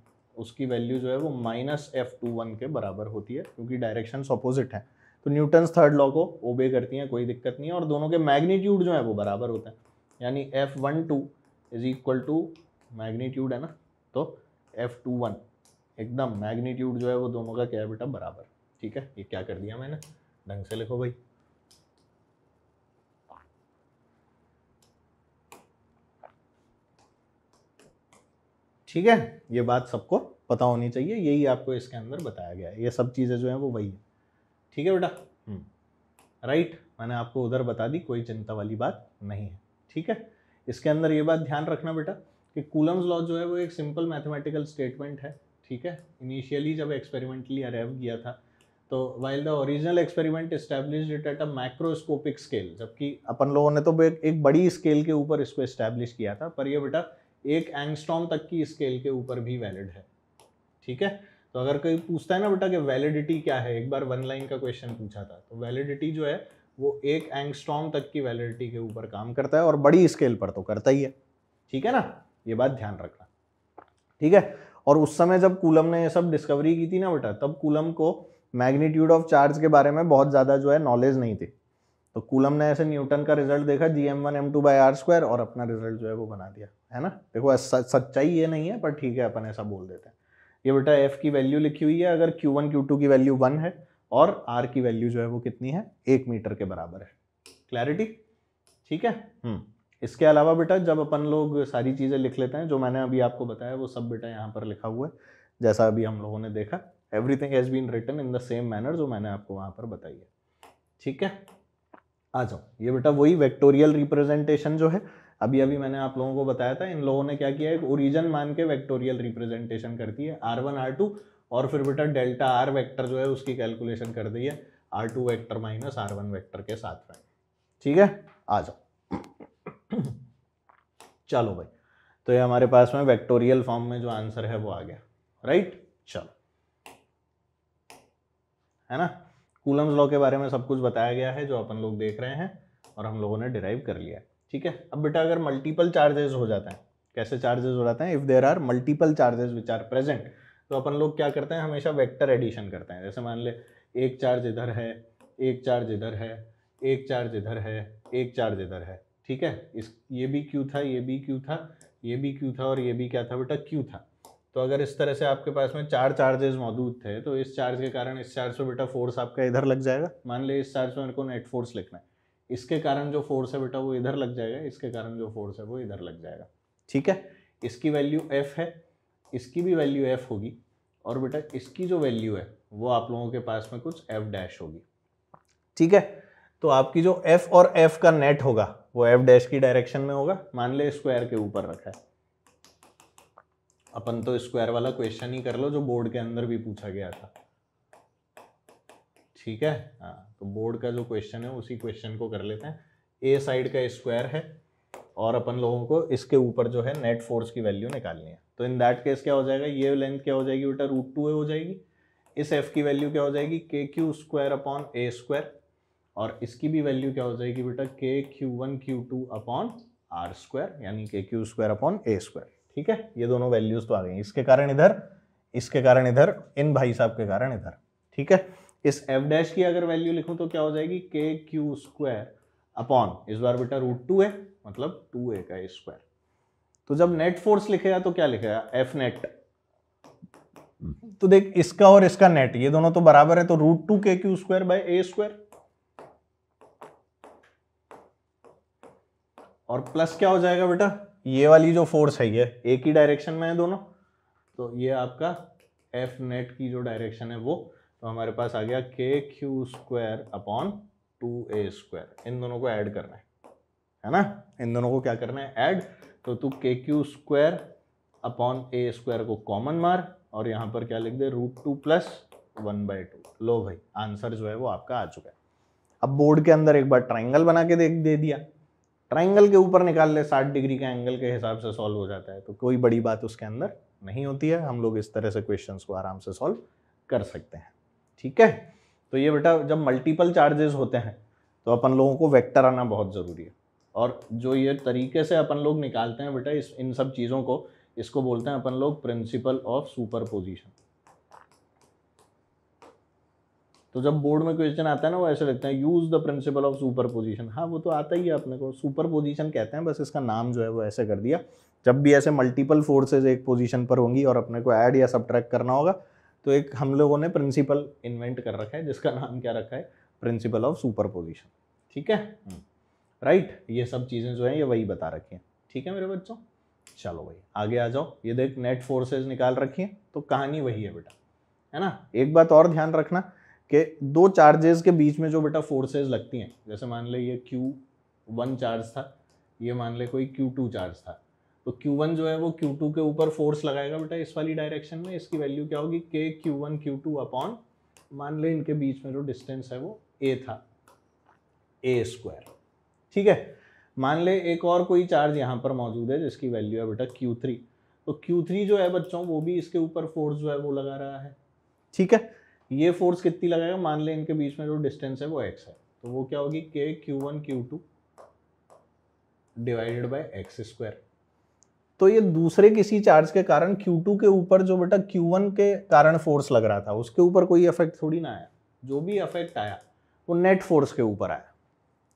उसकी वैल्यू जो है वो माइनस एफ टू वन के बराबर होती है क्योंकि डायरेक्शन अपोजिट हैं तो न्यूटन थर्ड लॉ को ओबे करती हैं कोई दिक्कत नहीं है और दोनों के मैग्नीट्यूड जो है वो बराबर होते हैं यानी F one two is equal to magnitude है ना तो एफ टू वन एकदम मैग्नीट्यूड जो है वो दोनों का क्या है बेटा बराबर ठीक है ये क्या कर दिया मैंने ढंग से लिखो भाई ठीक है ये बात सबको पता होनी चाहिए यही आपको इसके अंदर बताया गया है ये सब चीज़ें जो हैं वो वही है ठीक है बेटा राइट हम्म। मैंने आपको उधर बता दी कोई चिंता वाली बात नहीं है ठीक है इसके अंदर ये बात ध्यान रखना बेटा कि कूलम्स लॉ जो है वो एक सिंपल मैथमेटिकल स्टेटमेंट है ठीक है इनिशियली जब एक्सपेरिमेंटली अरेव किया था तो while the original experiment establish it at a microscopic scale जबकि अपन लोगों ने तो एक बड़ी स्केल के ऊपर इसको इस्टेब्लिश किया था पर ये बेटा एक एंगस्टॉम तक की स्केल के ऊपर भी वैलिड है ठीक है तो अगर कोई पूछता है ना बेटा कि वैलिडिटी क्या है एक बार वन लाइन का क्वेश्चन पूछा था तो वैलिडिटी जो है वो एक एंगस्टॉम तक की वैलिडिटी के ऊपर काम करता है और बड़ी स्केल पर तो करता ही है ठीक है ना ये बात ध्यान रखना ठीक है और उस समय जब कूलम ने ये सब डिस्कवरी की थी ना बेटा तब कूलम को मैग्नीट्यूड ऑफ चार्ज के बारे में बहुत ज़्यादा जो है नॉलेज नहीं थी तो कूलम ने ऐसे न्यूटन का रिजल्ट देखा G M one M two by R square और अपना रिजल्ट जो है वो बना दिया है ना देखो सच्चाई ये नहीं है पर ठीक है अपन ऐसा बोल देते हैं ये बेटा एफ की वैल्यू लिखी हुई है अगर क्यू वन क्यू टू की वैल्यू वन है और आर की वैल्यू जो है वो कितनी है एक मीटर के बराबर है क्लैरिटी ठीक है हम्म। इसके अलावा बेटा जब अपन लोग सारी चीज़ें लिख लेते हैं जो मैंने अभी आपको बताया वो सब बेटा यहाँ पर लिखा हुआ है जैसा अभी हम लोगों ने देखा everything has been written in the same manner जो मैंने आपको वहाँ पर बताई है ठीक है आ जाओ ये बेटा वही वेक्टोरियल रिप्रेजेंटेशन जो है अभी अभी मैंने आप लोगों को बताया था इन लोगों ने क्या किया एक ओरिजन मान के वेक्टोरियल रिप्रेजेंटेशन करती है आर वन आर टू और फिर बेटा डेल्टा आर वेक्टर जो है उसकी कैलकुलेशन कर दी है R two vector minus R one vector के साथ में ठीक है आ जाओ चलो भाई तो ये हमारे पास में वेक्टोरियल फॉर्म में जो आंसर है वो आ गया राइट चलो है ना कूलम्स लॉ के बारे में सब कुछ बताया गया है जो अपन लोग देख रहे हैं और हम लोगों ने डिराइव कर लिया ठीक है अब बेटा अगर मल्टीपल चार्जेस हो जाता है कैसे चार्जेस हो जाते हैं if there are multiple charges which are present तो अपन लोग क्या करते हैं हमेशा वेक्टर एडिशन करते हैं जैसे मान ले एक चार्ज इधर है एक चार्ज इधर है एक चार्ज इधर है एक चार्ज इधर है ठीक है इस ये भी क्यू था ये भी क्यू था ये भी क्यू था और ये भी क्या था बेटा क्यू था तो अगर इस तरह से आपके पास में चार चार्जेस मौजूद थे तो इस चार्ज के कारण इस चार्ज पर बेटा फोर्स आपका इधर लग जाएगा मान लीजिए इस चार्ज पे मेरे को नेट फोर्स लिखना है इसके कारण जो फोर्स है बेटा वो इधर लग जाएगा इसके कारण जो फोर्स है वो इधर लग जाएगा ठीक है इसकी वैल्यू एफ है इसकी भी वैल्यू एफ होगी और बेटा इसकी जो वैल्यू है वो आप लोगों के पास में कुछ एफ डैश होगी ठीक है तो आपकी जो एफ और एफ का नेट होगा वो एफ डैश की डायरेक्शन में होगा मान ले स्क्वायर के ऊपर रखा है अपन तो स्क्वायर वाला क्वेश्चन ही कर लो जो बोर्ड के अंदर भी पूछा गया था ठीक है हाँ तो बोर्ड का जो क्वेश्चन है उसी क्वेश्चन को कर लेते हैं ए साइड का स्क्वायर है और अपन लोगों को इसके ऊपर जो है नेट फोर्स की वैल्यू निकालनी है तो इन दैट केस क्या हो जाएगा ये लेंथ क्या हो जाएगी बेटा रूट टू हो जाएगी इस एफ की वैल्यू क्या हो जाएगी K Q square upon A square और इसकी भी वैल्यू क्या हो जाएगी बेटा K Q one Q two upon R square यानी K Q square upon A square ठीक है ये दोनों वैल्यूज तो आ गई इसके कारण इधर इसके कारण इधर इन भाई साहब के कारण इधर ठीक है इस एफ डैश की अगर वैल्यू लिखूं तो क्या हो जाएगी के क्यू स्क्वायर अपॉन इस बार बेटा रूट टू है मतलब टू ए का स्क्वायर तो जब नेट फोर्स लिखेगा तो क्या लिखेगा एफ नेट तो देख इसका और इसका नेट ये दोनों तो बराबर है तो root two K Q square by A square और प्लस क्या हो जाएगा बेटा ये वाली जो फोर्स है ये एक ही डायरेक्शन में है दोनों तो ये आपका एफ नेट की जो डायरेक्शन है वो तो हमारे पास आ गया K Q square upon two A square इन दोनों को ऐड करना है है ना इन दोनों को क्या करना है ऐड तो तू K Q square upon A square को कॉमन मार और यहाँ पर क्या लिख दे root two plus one by two लो भाई आंसर जो है वो आपका आ चुका है अब बोर्ड के अंदर एक बार ट्राइंगल बना के देख दे दिया ट्राइंगल के ऊपर निकाल ले साठ डिग्री के एंगल के हिसाब से सॉल्व हो जाता है तो कोई बड़ी बात उसके अंदर नहीं होती है हम लोग इस तरह से क्वेश्चंस को आराम से सॉल्व कर सकते हैं ठीक है तो ये बेटा जब मल्टीपल चार्जेस होते हैं तो अपन लोगों को वेक्टर आना बहुत ज़रूरी है और जो ये तरीके से अपन लोग निकालते हैं बेटा इस इन सब चीज़ों को इसको बोलते हैं अपन लोग प्रिंसिपल ऑफ सुपर पोजिशन तो जब बोर्ड में क्वेश्चन आता है ना वो ऐसे लगता है use the principle of superposition हाँ वो तो आता ही है अपने को सुपर पोजिशन कहते हैं बस इसका नाम जो है वो ऐसे कर दिया जब भी ऐसे मल्टीपल फोर्सेज एक पोजिशन पर होंगी और अपने को ऐड या सब्ट्रैक्ट करना होगा तो एक हम लोगों ने प्रिंसिपल इन्वेंट कर रखा है जिसका नाम क्या रखा है प्रिंसिपल ऑफ सुपर पोजिशन ठीक है राइट हम्म। ये सब चीज़ें जो हैं ये वही बता रखी हैं ठीक है मेरे बच्चों चलो भाई आगे आ जाओ ये देख नेट फोर्सेज निकाल रखी हैं तो कहानी वही है बेटा है ना एक बात और ध्यान रखना कि दो चार्जेस के बीच में जो बेटा फोर्सेस लगती हैं जैसे मान ले ये क्यू वन चार्ज था ये मान ले कोई क्यू टू चार्ज था तो क्यू वन जो है वो क्यू टू के ऊपर फोर्स लगाएगा बेटा इस वाली डायरेक्शन में इसकी वैल्यू क्या होगी K Q one Q two upon मान ले इनके बीच में जो डिस्टेंस है वो ए था ए स्क्वायर ठीक है मान ले एक और कोई चार्ज यहाँ पर मौजूद है जिसकी वैल्यू है बेटा क्यू थ्री तो क्यू थ्री जो है बच्चों वो भी इसके ऊपर फोर्स जो है वो लगा रहा है ठीक है ये फोर्स कितनी लगाएगा मान लें इनके बीच में जो डिस्टेंस है वो एक्स है तो वो क्या होगी K Q one Q two divided by X square तो ये दूसरे किसी चार्ज के कारण Q2 के ऊपर जो बेटा Q1 के कारण फोर्स लग रहा था उसके ऊपर कोई इफेक्ट थोड़ी ना आया जो भी इफेक्ट आया वो नेट फोर्स के ऊपर आया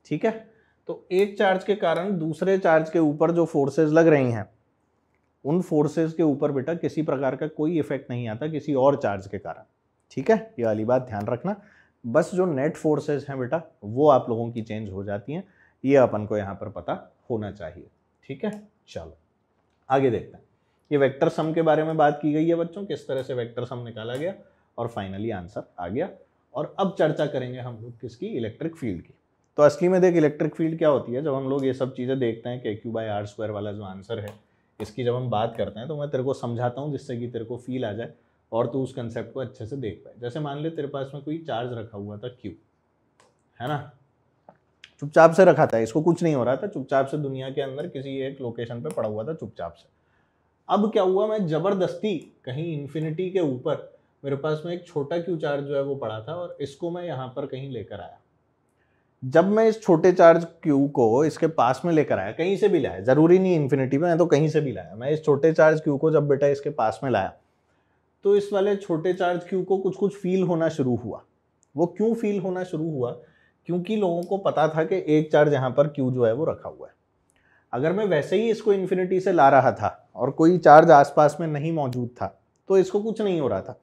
ठीक है तो एक चार्ज के कारण दूसरे चार्ज के ऊपर जो फोर्सेस लग रही हैं उन फोर्सेस के ऊपर बेटा किसी प्रकार का कोई इफेक्ट नहीं आता किसी और चार्ज के कारण ठीक है ये वाली बात ध्यान रखना बस जो नेट फोर्सेस हैं बेटा वो आप लोगों की चेंज हो जाती हैं ये अपन को यहाँ पर पता होना चाहिए ठीक है चलो आगे देखते हैं ये वेक्टर सम के बारे में बात की गई है बच्चों किस तरह से वेक्टर सम निकाला गया और फाइनली आंसर आ गया और अब चर्चा करेंगे हम लोग किसकी इलेक्ट्रिक फील्ड की तो असली में देख इलेक्ट्रिक फील्ड क्या होती है जब हम लोग ये सब चीज़ें देखते हैं के क्यू बाई आर स्क्वायर वाला जो आंसर है इसकी जब हम बात करते हैं तो मैं तेरे को समझाता हूँ जिससे कि तेरे को फील आ जाए और तू उस कंसेप्ट को अच्छे से देख पाए जैसे मान ले तेरे पास में कोई चार्ज रखा हुआ था क्यू है ना चुपचाप से रखा था इसको कुछ नहीं हो रहा था चुपचाप से दुनिया के अंदर किसी एक लोकेशन पे पड़ा हुआ था चुपचाप से अब क्या हुआ मैं ज़बरदस्ती कहीं इन्फिनिटी के ऊपर मेरे पास में एक छोटा क्यू चार्ज जो है वो पड़ा था और इसको मैं यहाँ पर कहीं लेकर आया जब मैं इस छोटे चार्ज क्यू को इसके पास में लेकर आया कहीं से भी लाया ज़रूरी नहीं इन्फिनिटी में तो कहीं से भी लाया मैं इस छोटे चार्ज क्यू को जब बेटा इसके पास में लाया तो इस वाले छोटे चार्ज क्यू को कुछ कुछ फील होना शुरू हुआ वो क्यों फील होना शुरू हुआ क्योंकि लोगों को पता था कि एक चार्ज यहाँ पर क्यू जो है वो रखा हुआ है अगर मैं वैसे ही इसको इन्फिनिटी से ला रहा था और कोई चार्ज आसपास में नहीं मौजूद था तो इसको कुछ नहीं हो रहा था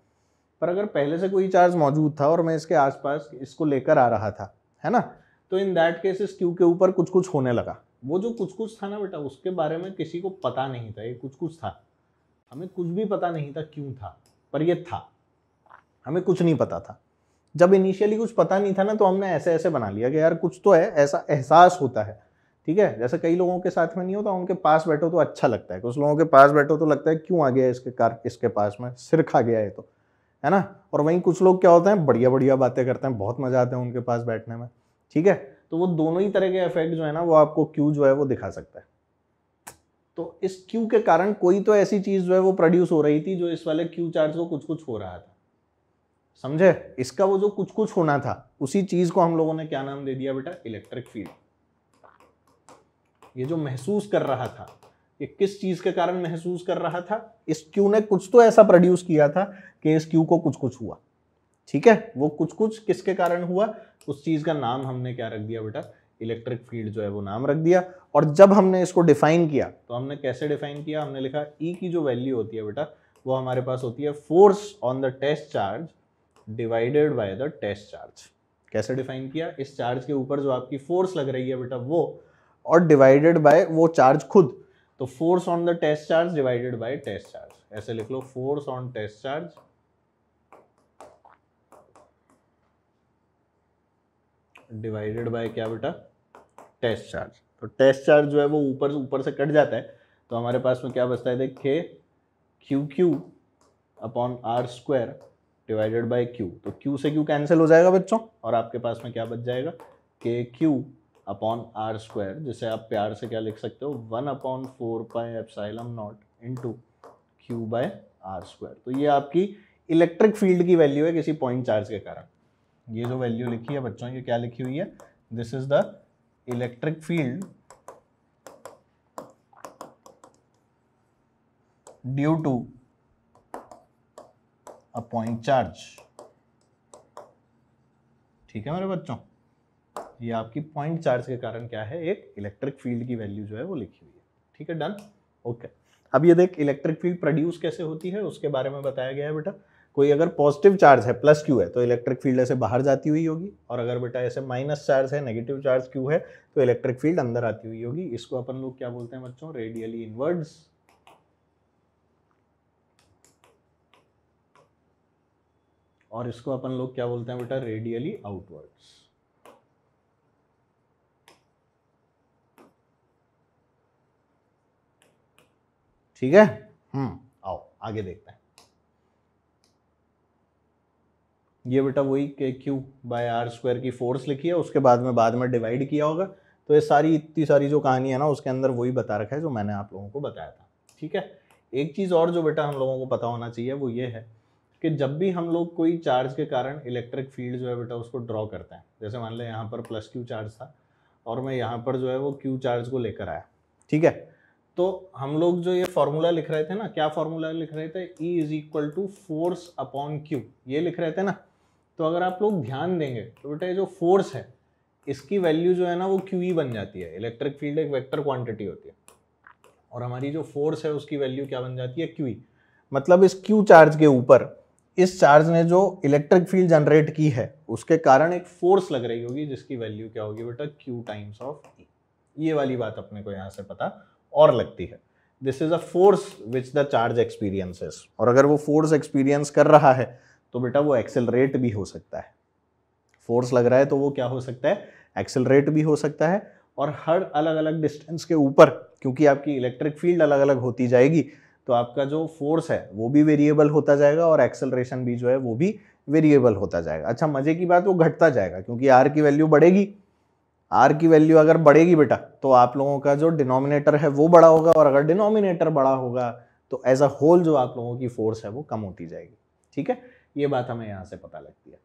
पर अगर पहले से कोई चार्ज मौजूद था और मैं इसके आसपास इसको लेकर आ रहा था है ना तो इन दैट केस इस क्यू के ऊपर कुछ कुछ होने लगा वो जो कुछ कुछ था ना बेटा उसके बारे में किसी को पता नहीं था ये कुछ कुछ था हमें कुछ भी पता नहीं था क्यों था पर ये था हमें कुछ नहीं पता था जब इनिशियली कुछ पता नहीं था ना तो हमने ऐसे ऐसे बना लिया कि यार कुछ तो है ऐसा एहसास होता है ठीक है जैसे कई लोगों के साथ में नहीं होता उनके पास बैठो तो अच्छा लगता है कुछ लोगों के पास बैठो तो लगता है क्यों आ गया इसके कार इसके पास में सिर खा गया है तो है ना और वहीं कुछ लोग क्या होते हैं बढ़िया बढ़िया बातें करते हैं बहुत मजा आता है उनके पास बैठने में ठीक है तो वो दोनों ही तरह के इफेक्ट जो है ना वो आपको क्यों जो है वो दिखा सकता है तो इस क्यू के कारण कोई तो ऐसी चीज़ जो है वो प्रोड्यूस हो रही थी जो इस वाले क्यू चार्ज को कुछ कुछ हो रहा था समझे इसका वो जो कुछ कुछ होना था उसी चीज़ को हम लोगों ने क्या नाम दे दिया बेटा इलेक्ट्रिक फील्ड ये जो महसूस कर रहा था ये किस चीज़ के कारण महसूस कर रहा था इस क्यू ने कुछ तो ऐसा प्रोड्यूस किया था कि इस क्यू को कुछ कुछ हुआ ठीक है वो कुछ कुछ किसके कारण हुआ उस चीज़ का नाम हमने क्या रख दिया बेटा इलेक्ट्रिक फील्ड जो है वो नाम रख दिया और जब हमने इसको डिफाइन किया तो हमने कैसे डिफाइन किया हमने लिखा ई e की जो वैल्यू होती है बेटा वो हमारे पास होती है force on the test charge divided by the test charge कैसे डिफाइन किया इस चार्ज के ऊपर जो आपकी फोर्स लग रही है बेटा वो और डिवाइडेड बाय वो चार्ज खुद तो force on the test charge divided by test charge ऐसे लिख लो force on test charge divided by क्या बेटा टेस्ट चार्ज तो टेस्ट चार्ज जो है वो ऊपर ऊपर से कट जाता है तो हमारे पास में क्या बचता है देखिए Q Q upon R square divided by Q तो क्यू से क्यू कैंसिल हो जाएगा बच्चों और आपके पास में क्या बच जाएगा के क्यू अपॉन आर स्क्वायर जिसे आप प्यार से क्या लिख सकते हो one upon four pi epsilon naught two Q by R square तो ये आपकी इलेक्ट्रिक फील्ड की वैल्यू है किसी पॉइंट चार्ज के कारण ये जो वैल्यू लिखी है बच्चों ये क्या लिखी हुई है this is the electric field due to a point charge ठीक है मेरे बच्चों ये आपकी पॉइंट चार्ज के कारण क्या है एक इलेक्ट्रिक फील्ड की वैल्यू जो है वो लिखी हुई है ठीक है डन ओके अब ये देख इलेक्ट्रिक फील्ड प्रोड्यूस कैसे होती है उसके बारे में बताया गया है बेटा कोई अगर पॉजिटिव चार्ज है प्लस क्यू है तो इलेक्ट्रिक फील्ड ऐसे बाहर जाती हुई होगी और अगर बेटा ऐसे माइनस चार्ज है नेगेटिव चार्ज क्यू है तो इलेक्ट्रिक फील्ड अंदर आती हुई होगी इसको अपन लोग क्या बोलते हैं बच्चों रेडियली इनवर्ड्स और इसको अपन लोग क्या बोलते हैं बेटा रेडियली आउटवर्ड्स ठीक है हम्म आओ आगे देखते हैं ये बेटा वही K Q by R square की फोर्स लिखी है उसके बाद में बाद में डिवाइड किया होगा तो ये सारी इतनी सारी जो कहानी है ना उसके अंदर वही बता रखा है जो मैंने आप लोगों को बताया था ठीक है एक चीज़ और जो बेटा हम लोगों को पता होना चाहिए वो ये है कि जब भी हम लोग कोई चार्ज के कारण इलेक्ट्रिक फील्ड जो है बेटा उसको ड्रॉ करते हैं जैसे मान लें यहाँ पर प्लस क्यू चार्ज था और मैं यहाँ पर जो है वो क्यू चार्ज को लेकर आया ठीक है तो हम लोग जो ये फार्मूला लिख रहे थे ना क्या फार्मूला लिख रहे थे E is equal to force upon Q ये लिख रहे थे ना तो अगर आप लोग ध्यान देंगे तो बेटा ये जो फोर्स है इसकी वैल्यू जो है ना वो क्यू ई e बन जाती है इलेक्ट्रिक फील्ड एक वेक्टर क्वांटिटी होती है और हमारी जो फोर्स है उसकी वैल्यू क्या बन जाती है क्यू ई e। मतलब इस क्यू चार्ज के ऊपर इस चार्ज ने जो इलेक्ट्रिक फील्ड जनरेट की है उसके कारण एक फोर्स लग रही होगी जिसकी वैल्यू क्या होगी बेटा क्यू टाइम्स ऑफ ई ये वाली बात अपने को यहाँ से पता और लगती है this is a force which the charge experiences और अगर वो फोर्स एक्सपीरियंस कर रहा है तो बेटा वो एक्सेलरेट भी हो सकता है फोर्स लग रहा है तो वो क्या हो सकता है एक्सेलरेट भी हो सकता है और हर अलग अलग डिस्टेंस के ऊपर क्योंकि आपकी इलेक्ट्रिक फील्ड अलग अलग होती जाएगी तो आपका जो फोर्स है वो भी वेरिएबल होता जाएगा और एक्सेलरेशन भी जो है वो भी वेरिएबल होता जाएगा अच्छा मज़े की बात वो घटता जाएगा क्योंकि आर की वैल्यू बढ़ेगी आर की वैल्यू अगर बढ़ेगी बेटा तो आप लोगों का जो डिनोमिनेटर है वो बड़ा होगा और अगर डिनोमिनेटर बड़ा होगा तो एज अ होल जो आप लोगों की फोर्स है वो कम होती जाएगी ठीक है ये बात हमें यहाँ से पता लगती है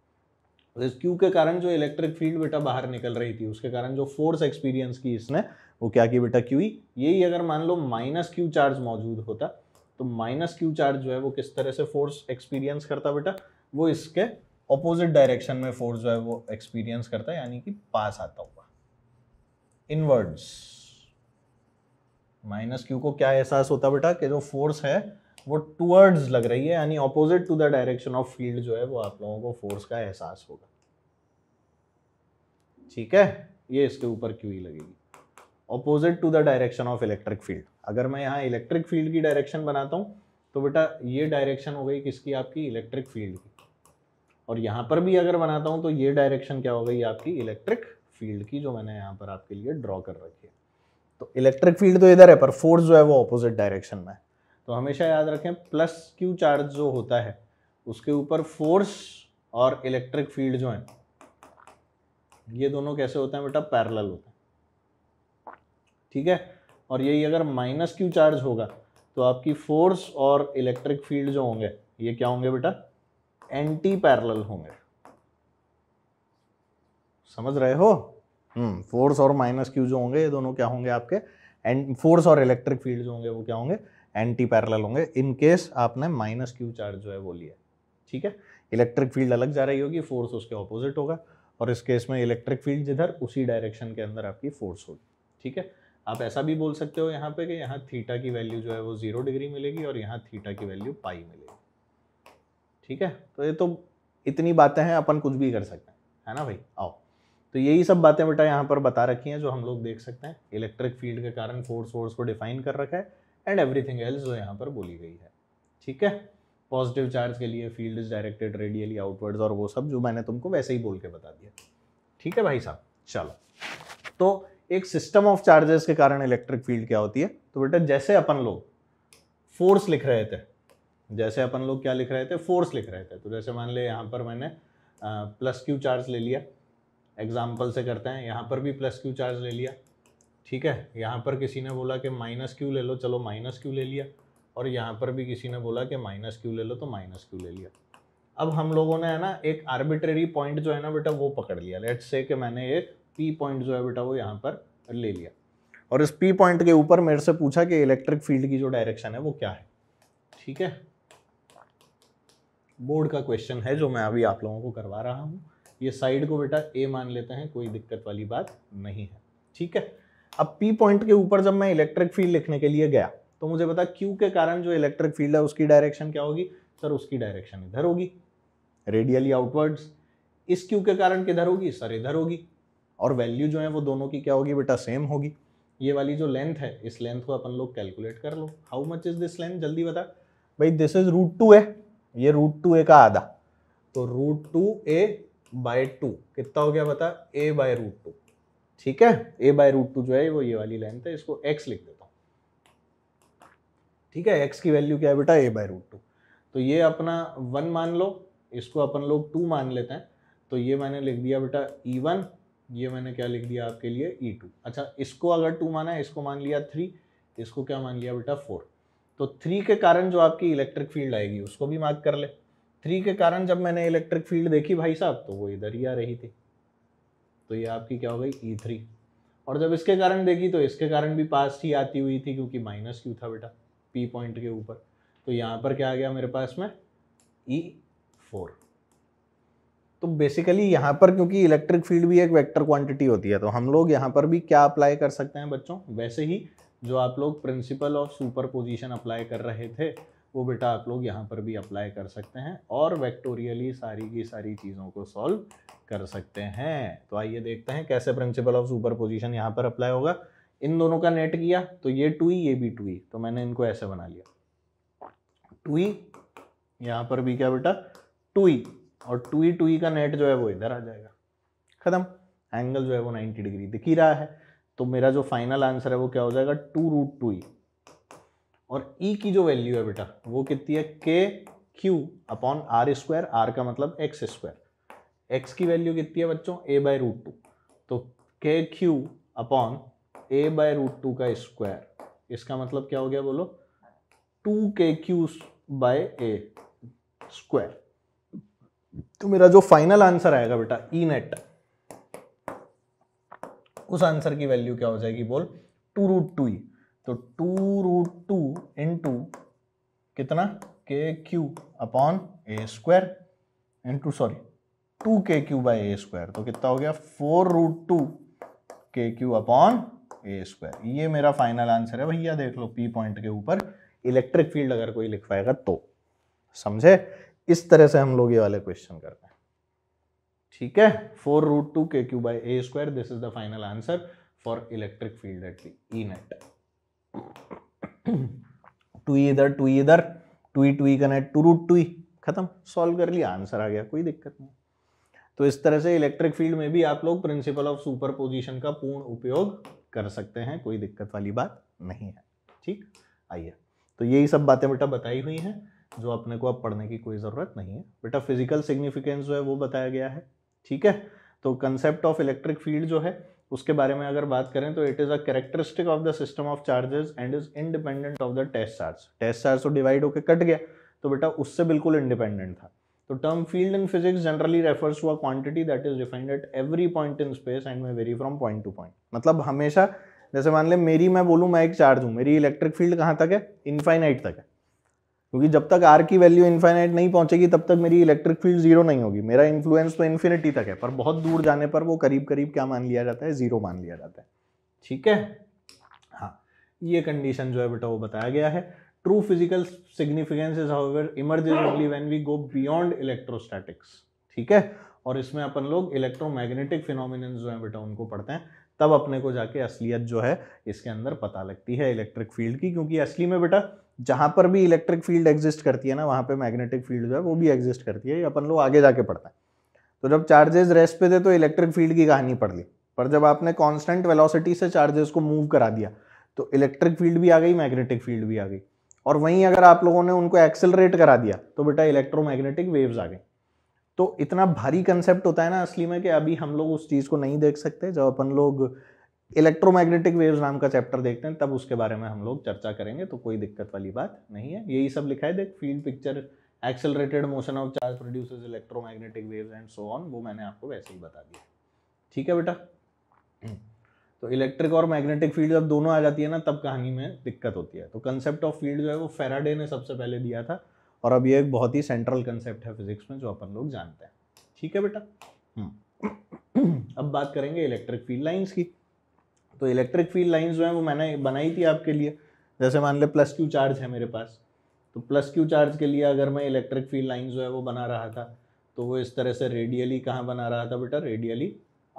तो इस क्यू के कारण जो इलेक्ट्रिक फील्ड बेटा बाहर निकल रही थी उसके कारण जो फोर्स एक्सपीरियंस की इसने वो क्या की बेटा क्यू e? यही अगर मान लो माइनस क्यू चार्ज मौजूद होता तो माइनस क्यू चार्ज जो है वो किस तरह से फोर्स एक्सपीरियंस करता बेटा वो इसके ऑपोजिट डायरेक्शन में फोर्स जो है वो एक्सपीरियंस करता है यानी कि पास आता हुआ इनवर्ड्स माइनस क्यू को क्या एहसास होता बेटा कि जो फोर्स है वो टूवर्ड्स लग रही है यानी opposite to the direction of field जो है वो आप लोगों को फोर्स का एहसास होगा ठीक है ये इसके ऊपर क्यों ही e लगेगी opposite to the direction of electric field अगर मैं यहाँ इलेक्ट्रिक फील्ड की डायरेक्शन बनाता हूँ तो बेटा ये डायरेक्शन हो गई किसकी आपकी इलेक्ट्रिक फील्ड की और यहाँ पर भी अगर बनाता हूँ तो ये डायरेक्शन क्या हो गई आपकी इलेक्ट्रिक फील्ड की जो मैंने यहाँ पर आपके लिए ड्रॉ कर रखी है तो इलेक्ट्रिक फील्ड तो इधर है पर फोर्स जो है वो ऑपोजिट डायरेक्शन में तो हमेशा याद रखें प्लस क्यू चार्ज जो होता है उसके ऊपर फोर्स और इलेक्ट्रिक फील्ड जो है ये दोनों कैसे होते हैं बेटा पैरेलल होते हैं ठीक है और यही अगर माइनस क्यू चार्ज होगा तो आपकी फोर्स और इलेक्ट्रिक फील्ड जो होंगे ये क्या होंगे बेटा एंटी पैरेलल होंगे समझ रहे हो हम्म फोर्स और माइनस क्यू जो होंगे ये दोनों क्या होंगे आपके एंड फोर्स और इलेक्ट्रिक फील्ड जो होंगे वो क्या होंगे एंटी पैरल होंगे इन केस आपने माइनस क्यू चार्ज जो है वो लिया ठीक है इलेक्ट्रिक फील्ड अलग जा रही होगी फोर्स उसके ऑपोजिट होगा और इस केस में इलेक्ट्रिक फील्ड जिधर उसी डायरेक्शन के अंदर आपकी फोर्स होगी ठीक है आप ऐसा भी बोल सकते हो यहाँ पे कि यहाँ थीटा की वैल्यू जो है वो ज़ीरो डिग्री मिलेगी और यहाँ थीटा की वैल्यू पाई मिलेगी ठीक है तो ये तो इतनी बातें हैं अपन कुछ भी कर सकते हैं है ना भाई आओ तो यही सब बातें बेटा यहाँ पर बता रखी हैं जो हम लोग देख सकते हैं इलेक्ट्रिक फील्ड के कारण फोर्स फोर्स को डिफाइन कर रखा है एंड एवरीथिंग एल्स जो यहाँ पर बोली गई है ठीक है पॉजिटिव चार्ज के लिए field is directed radially outwards और वो सब जो मैंने तुमको वैसे ही बोल के बता दिया ठीक है भाई साहब चलो तो एक सिस्टम ऑफ चार्जेस के कारण इलेक्ट्रिक फील्ड क्या होती है तो बेटा जैसे अपन लोग फोर्स लिख रहे थे जैसे अपन लोग क्या लिख रहे थे फोर्स लिख रहे थे तो जैसे मान ले यहाँ पर मैंने प्लस क्यू चार्ज ले लिया एग्जाम्पल से करते हैं यहाँ पर भी प्लस क्यू चार्ज ले लिया ठीक है यहाँ पर किसी ने बोला कि माइनस क्यू ले लो चलो माइनस क्यू ले लिया और यहाँ पर भी किसी ने बोला कि माइनस क्यू ले लो तो माइनस क्यू ले लिया अब हम लोगों ने है ना एक आर्बिट्रेरी पॉइंट जो है ना बेटा वो पकड़ लिया लेट से कि मैंने एक पी पॉइंट जो है बेटा वो यहाँ पर ले लिया और इस पी पॉइंट के ऊपर मेरे से पूछा कि इलेक्ट्रिक फील्ड की जो डायरेक्शन है वो क्या है ठीक है बोर्ड का क्वेश्चन है जो मैं अभी आप लोगों को करवा रहा हूँ ये साइड को बेटा ए मान लेते हैं कोई दिक्कत वाली बात नहीं है ठीक है अब पी पॉइंट के ऊपर जब मैं इलेक्ट्रिक फील्ड लिखने के लिए गया तो मुझे पता क्यू के कारण जो इलेक्ट्रिक फील्ड है उसकी डायरेक्शन क्या होगी सर उसकी डायरेक्शन इधर होगी रेडियली आउटवर्ड्स इस क्यू के कारण किधर होगी सर इधर होगी और वैल्यू जो है वो दोनों की क्या होगी बेटा सेम होगी ये वाली जो लेंथ है इस लेंथ को अपन लोग कैलकुलेट कर लो how much is this length जल्दी बता भाई this is root two A ये रूट टू ए का आधा तो root two A by two कितना हो गया बता ए बाय रूट टू ठीक है ए बाय रूट टू जो है वो ये वाली लाइन था इसको एक्स लिख देता हूँ ठीक है एक्स की वैल्यू क्या है बेटा ए बाय रूट टू तो ये अपना वन मान लो इसको अपन लोग टू मान लेते हैं तो ये मैंने लिख दिया बेटा ई e वन ये मैंने क्या लिख दिया आपके लिए ई e टू अच्छा इसको अगर टू माना है इसको मान लिया थ्री इसको क्या मान लिया बेटा फोर तो थ्री के कारण जो आपकी इलेक्ट्रिक फील्ड आएगी उसको भी मार्क कर ले थ्री के कारण जब मैंने इलेक्ट्रिक फील्ड देखी भाई साहब तो वो इधर ही आ रही थी तो ये आपकी क्या हो गई ई e थ्री और जब इसके कारण देखी तो इसके कारण भी पास ही आती हुई थी क्योंकि माइनस क्यू था बेटा पी पॉइंट के ऊपर तो यहाँ पर क्या आ गया मेरे पास में ई e फोर तो बेसिकली यहाँ पर क्योंकि इलेक्ट्रिक फील्ड भी एक वेक्टर क्वांटिटी होती है तो हम लोग यहाँ पर भी क्या अप्लाई कर सकते हैं बच्चों वैसे ही जो आप लोग principle of superposition apply कर रहे थे वो बेटा आप लोग यहाँ पर भी अप्लाई कर सकते हैं और वेक्टोरियली सारी की सारी चीज़ों को सॉल्व कर सकते हैं तो आइए देखते हैं कैसे प्रिंसिपल ऑफ सुपर पोजिशन यहाँ पर अप्लाई होगा इन दोनों का नेट किया तो ये टू ये भी टू तो मैंने इनको ऐसे बना लिया टू यहाँ पर भी क्या बेटा टू और टू टू का नेट जो है वो इधर आ जाएगा ख़त्म एंगल जो है वो नाइन्टी डिग्री दिख ही रहा है तो मेरा जो फाइनल आंसर है वो क्या हो जाएगा टू रूट टू और ई e की जो वैल्यू है बेटा वो कितनी है K Q upon R square R का मतलब एक्स स्क्वायर एक्स की वैल्यू कितनी है बच्चों ए बाय रूट टू तो K Q upon A by root two का स्क्वायर इसका मतलब क्या हो गया बोलो to K Q bye A square तो मेरा जो फाइनल आंसर आएगा बेटा ई e नेट उस आंसर की वैल्यू क्या हो जाएगी बोल टू रूट टू ई तो टू रूट टू इंटू कितना K Q upon A square into sorry two K Q by A square तो कितना हो गया four root two K Q upon A square ये मेरा फाइनल आंसर है भैया देख लो पी पॉइंट के ऊपर इलेक्ट्रिक फील्ड अगर कोई लिखवाएगा तो समझे इस तरह से हम लोग ये वाले क्वेश्चन करते हैं ठीक है four root two K Q by A square this is the final answer for electric field at E net two इधर टू इधर two two connect to root two खत्म सॉल्व कर लिया आंसर आ गया कोई दिक्कत नहीं तो इस तरह से इलेक्ट्रिक फील्ड में भी आप लोग प्रिंसिपल ऑफ सुपर पोजिशन का पूर्ण उपयोग कर सकते हैं कोई दिक्कत वाली बात नहीं है ठीक आइए तो यही सब बातें बेटा बताई हुई हैं जो अपने को अब पढ़ने की कोई ज़रूरत नहीं है बेटा फिजिकल सिग्निफिकेंस जो है वो बताया गया है ठीक है तो कंसेप्ट ऑफ इलेक्ट्रिक फील्ड जो है उसके बारे में अगर बात करें तो it is a characteristic of the system of charges and is independent of the test charge test charge तो डिवाइड होकर कट गया तो बेटा उससे बिल्कुल इंडिपेंडेंट था तो term field in physics generally refers to a quantity that is defined at every point in space and may vary from point to point मतलब हमेशा जैसे मान लें मेरी मैं बोलूँ मैं एक चार्ज हूँ मेरी इलेक्ट्रिक फील्ड कहाँ तक है इनफाइनाइट तक है क्योंकि जब तक आर की वैल्यू इन्फाइनाइट नहीं पहुंचेगी तब तक मेरी इलेक्ट्रिक फील्ड जीरो नहीं होगी मेरा इन्फ्लुएंस तो इन्फिनिटी तक है पर बहुत दूर जाने पर वो करीब करीब क्या मान लिया जाता है जीरो मान लिया जाता है ठीक है हाँ ये कंडीशन जो है बेटा वो बताया गया है true physical significance is however emerges only when we go beyond electrostatics ठीक है और इसमें अपन लोग इलेक्ट्रोमैग्नेटिक फिनोमिन जो है बेटा उनको पढ़ते हैं तब अपने को जाके असलियत जो है इसके अंदर पता लगती है इलेक्ट्रिक फील्ड की क्योंकि असली में बेटा जहाँ पर भी इलेक्ट्रिक फील्ड एग्जिस्ट करती है ना वहाँ पे मैग्नेटिक फील्ड जो है वो भी एग्जिस्ट करती है ये अपन लोग आगे जाके पढ़ते हैं तो जब चार्जेस रेस्ट पे थे तो इलेक्ट्रिक फील्ड की कहानी पढ़ ली पर जब आपने कॉन्स्टेंट वेलोसिटी से चार्जेस को मूव करा दिया तो इलेक्ट्रिक फील्ड भी आ गई मैग्नेटिक फील्ड भी आ गई और वहीं अगर आप लोगों ने उनको एक्सेलरेट करा दिया तो बेटा इलेक्ट्रोमैग्नेटिक वेव्स आ गई तो इतना भारी कंसेप्ट होता है ना असली में कि अभी हम लोग उस चीज़ को नहीं देख सकते जब अपन लोग इलेक्ट्रोमैग्नेटिक वेव्स नाम का चैप्टर देखते हैं तब उसके बारे में हम लोग चर्चा करेंगे तो कोई दिक्कत वाली बात नहीं है यही सब लिखा है देख field picture accelerated motion of charge produces electromagnetic waves and so on वो मैंने आपको वैसे ही बता दिया ठीक है बेटा तो इलेक्ट्रिक और मैग्नेटिक फील्ड जब दोनों आ जाती है ना तब कहानी में दिक्कत होती है तो कंसेप्ट ऑफ फील्ड जो है वो फेराडे ने सबसे पहले दिया था और अब ये एक बहुत ही सेंट्रल कंसेप्ट है फिजिक्स में जो अपन लोग जानते हैं ठीक है बेटा हम्म। अब बात करेंगे इलेक्ट्रिक फील्ड लाइंस की तो इलेक्ट्रिक फील्ड लाइंस जो हैं वो मैंने बनाई थी आपके लिए जैसे मान ले प्लस क्यू चार्ज है मेरे पास तो प्लस क्यू चार्ज के लिए अगर मैं इलेक्ट्रिक फील्ड लाइन जो है वो बना रहा था तो वो इस तरह से रेडियली कहाँ बना रहा था बेटा रेडियली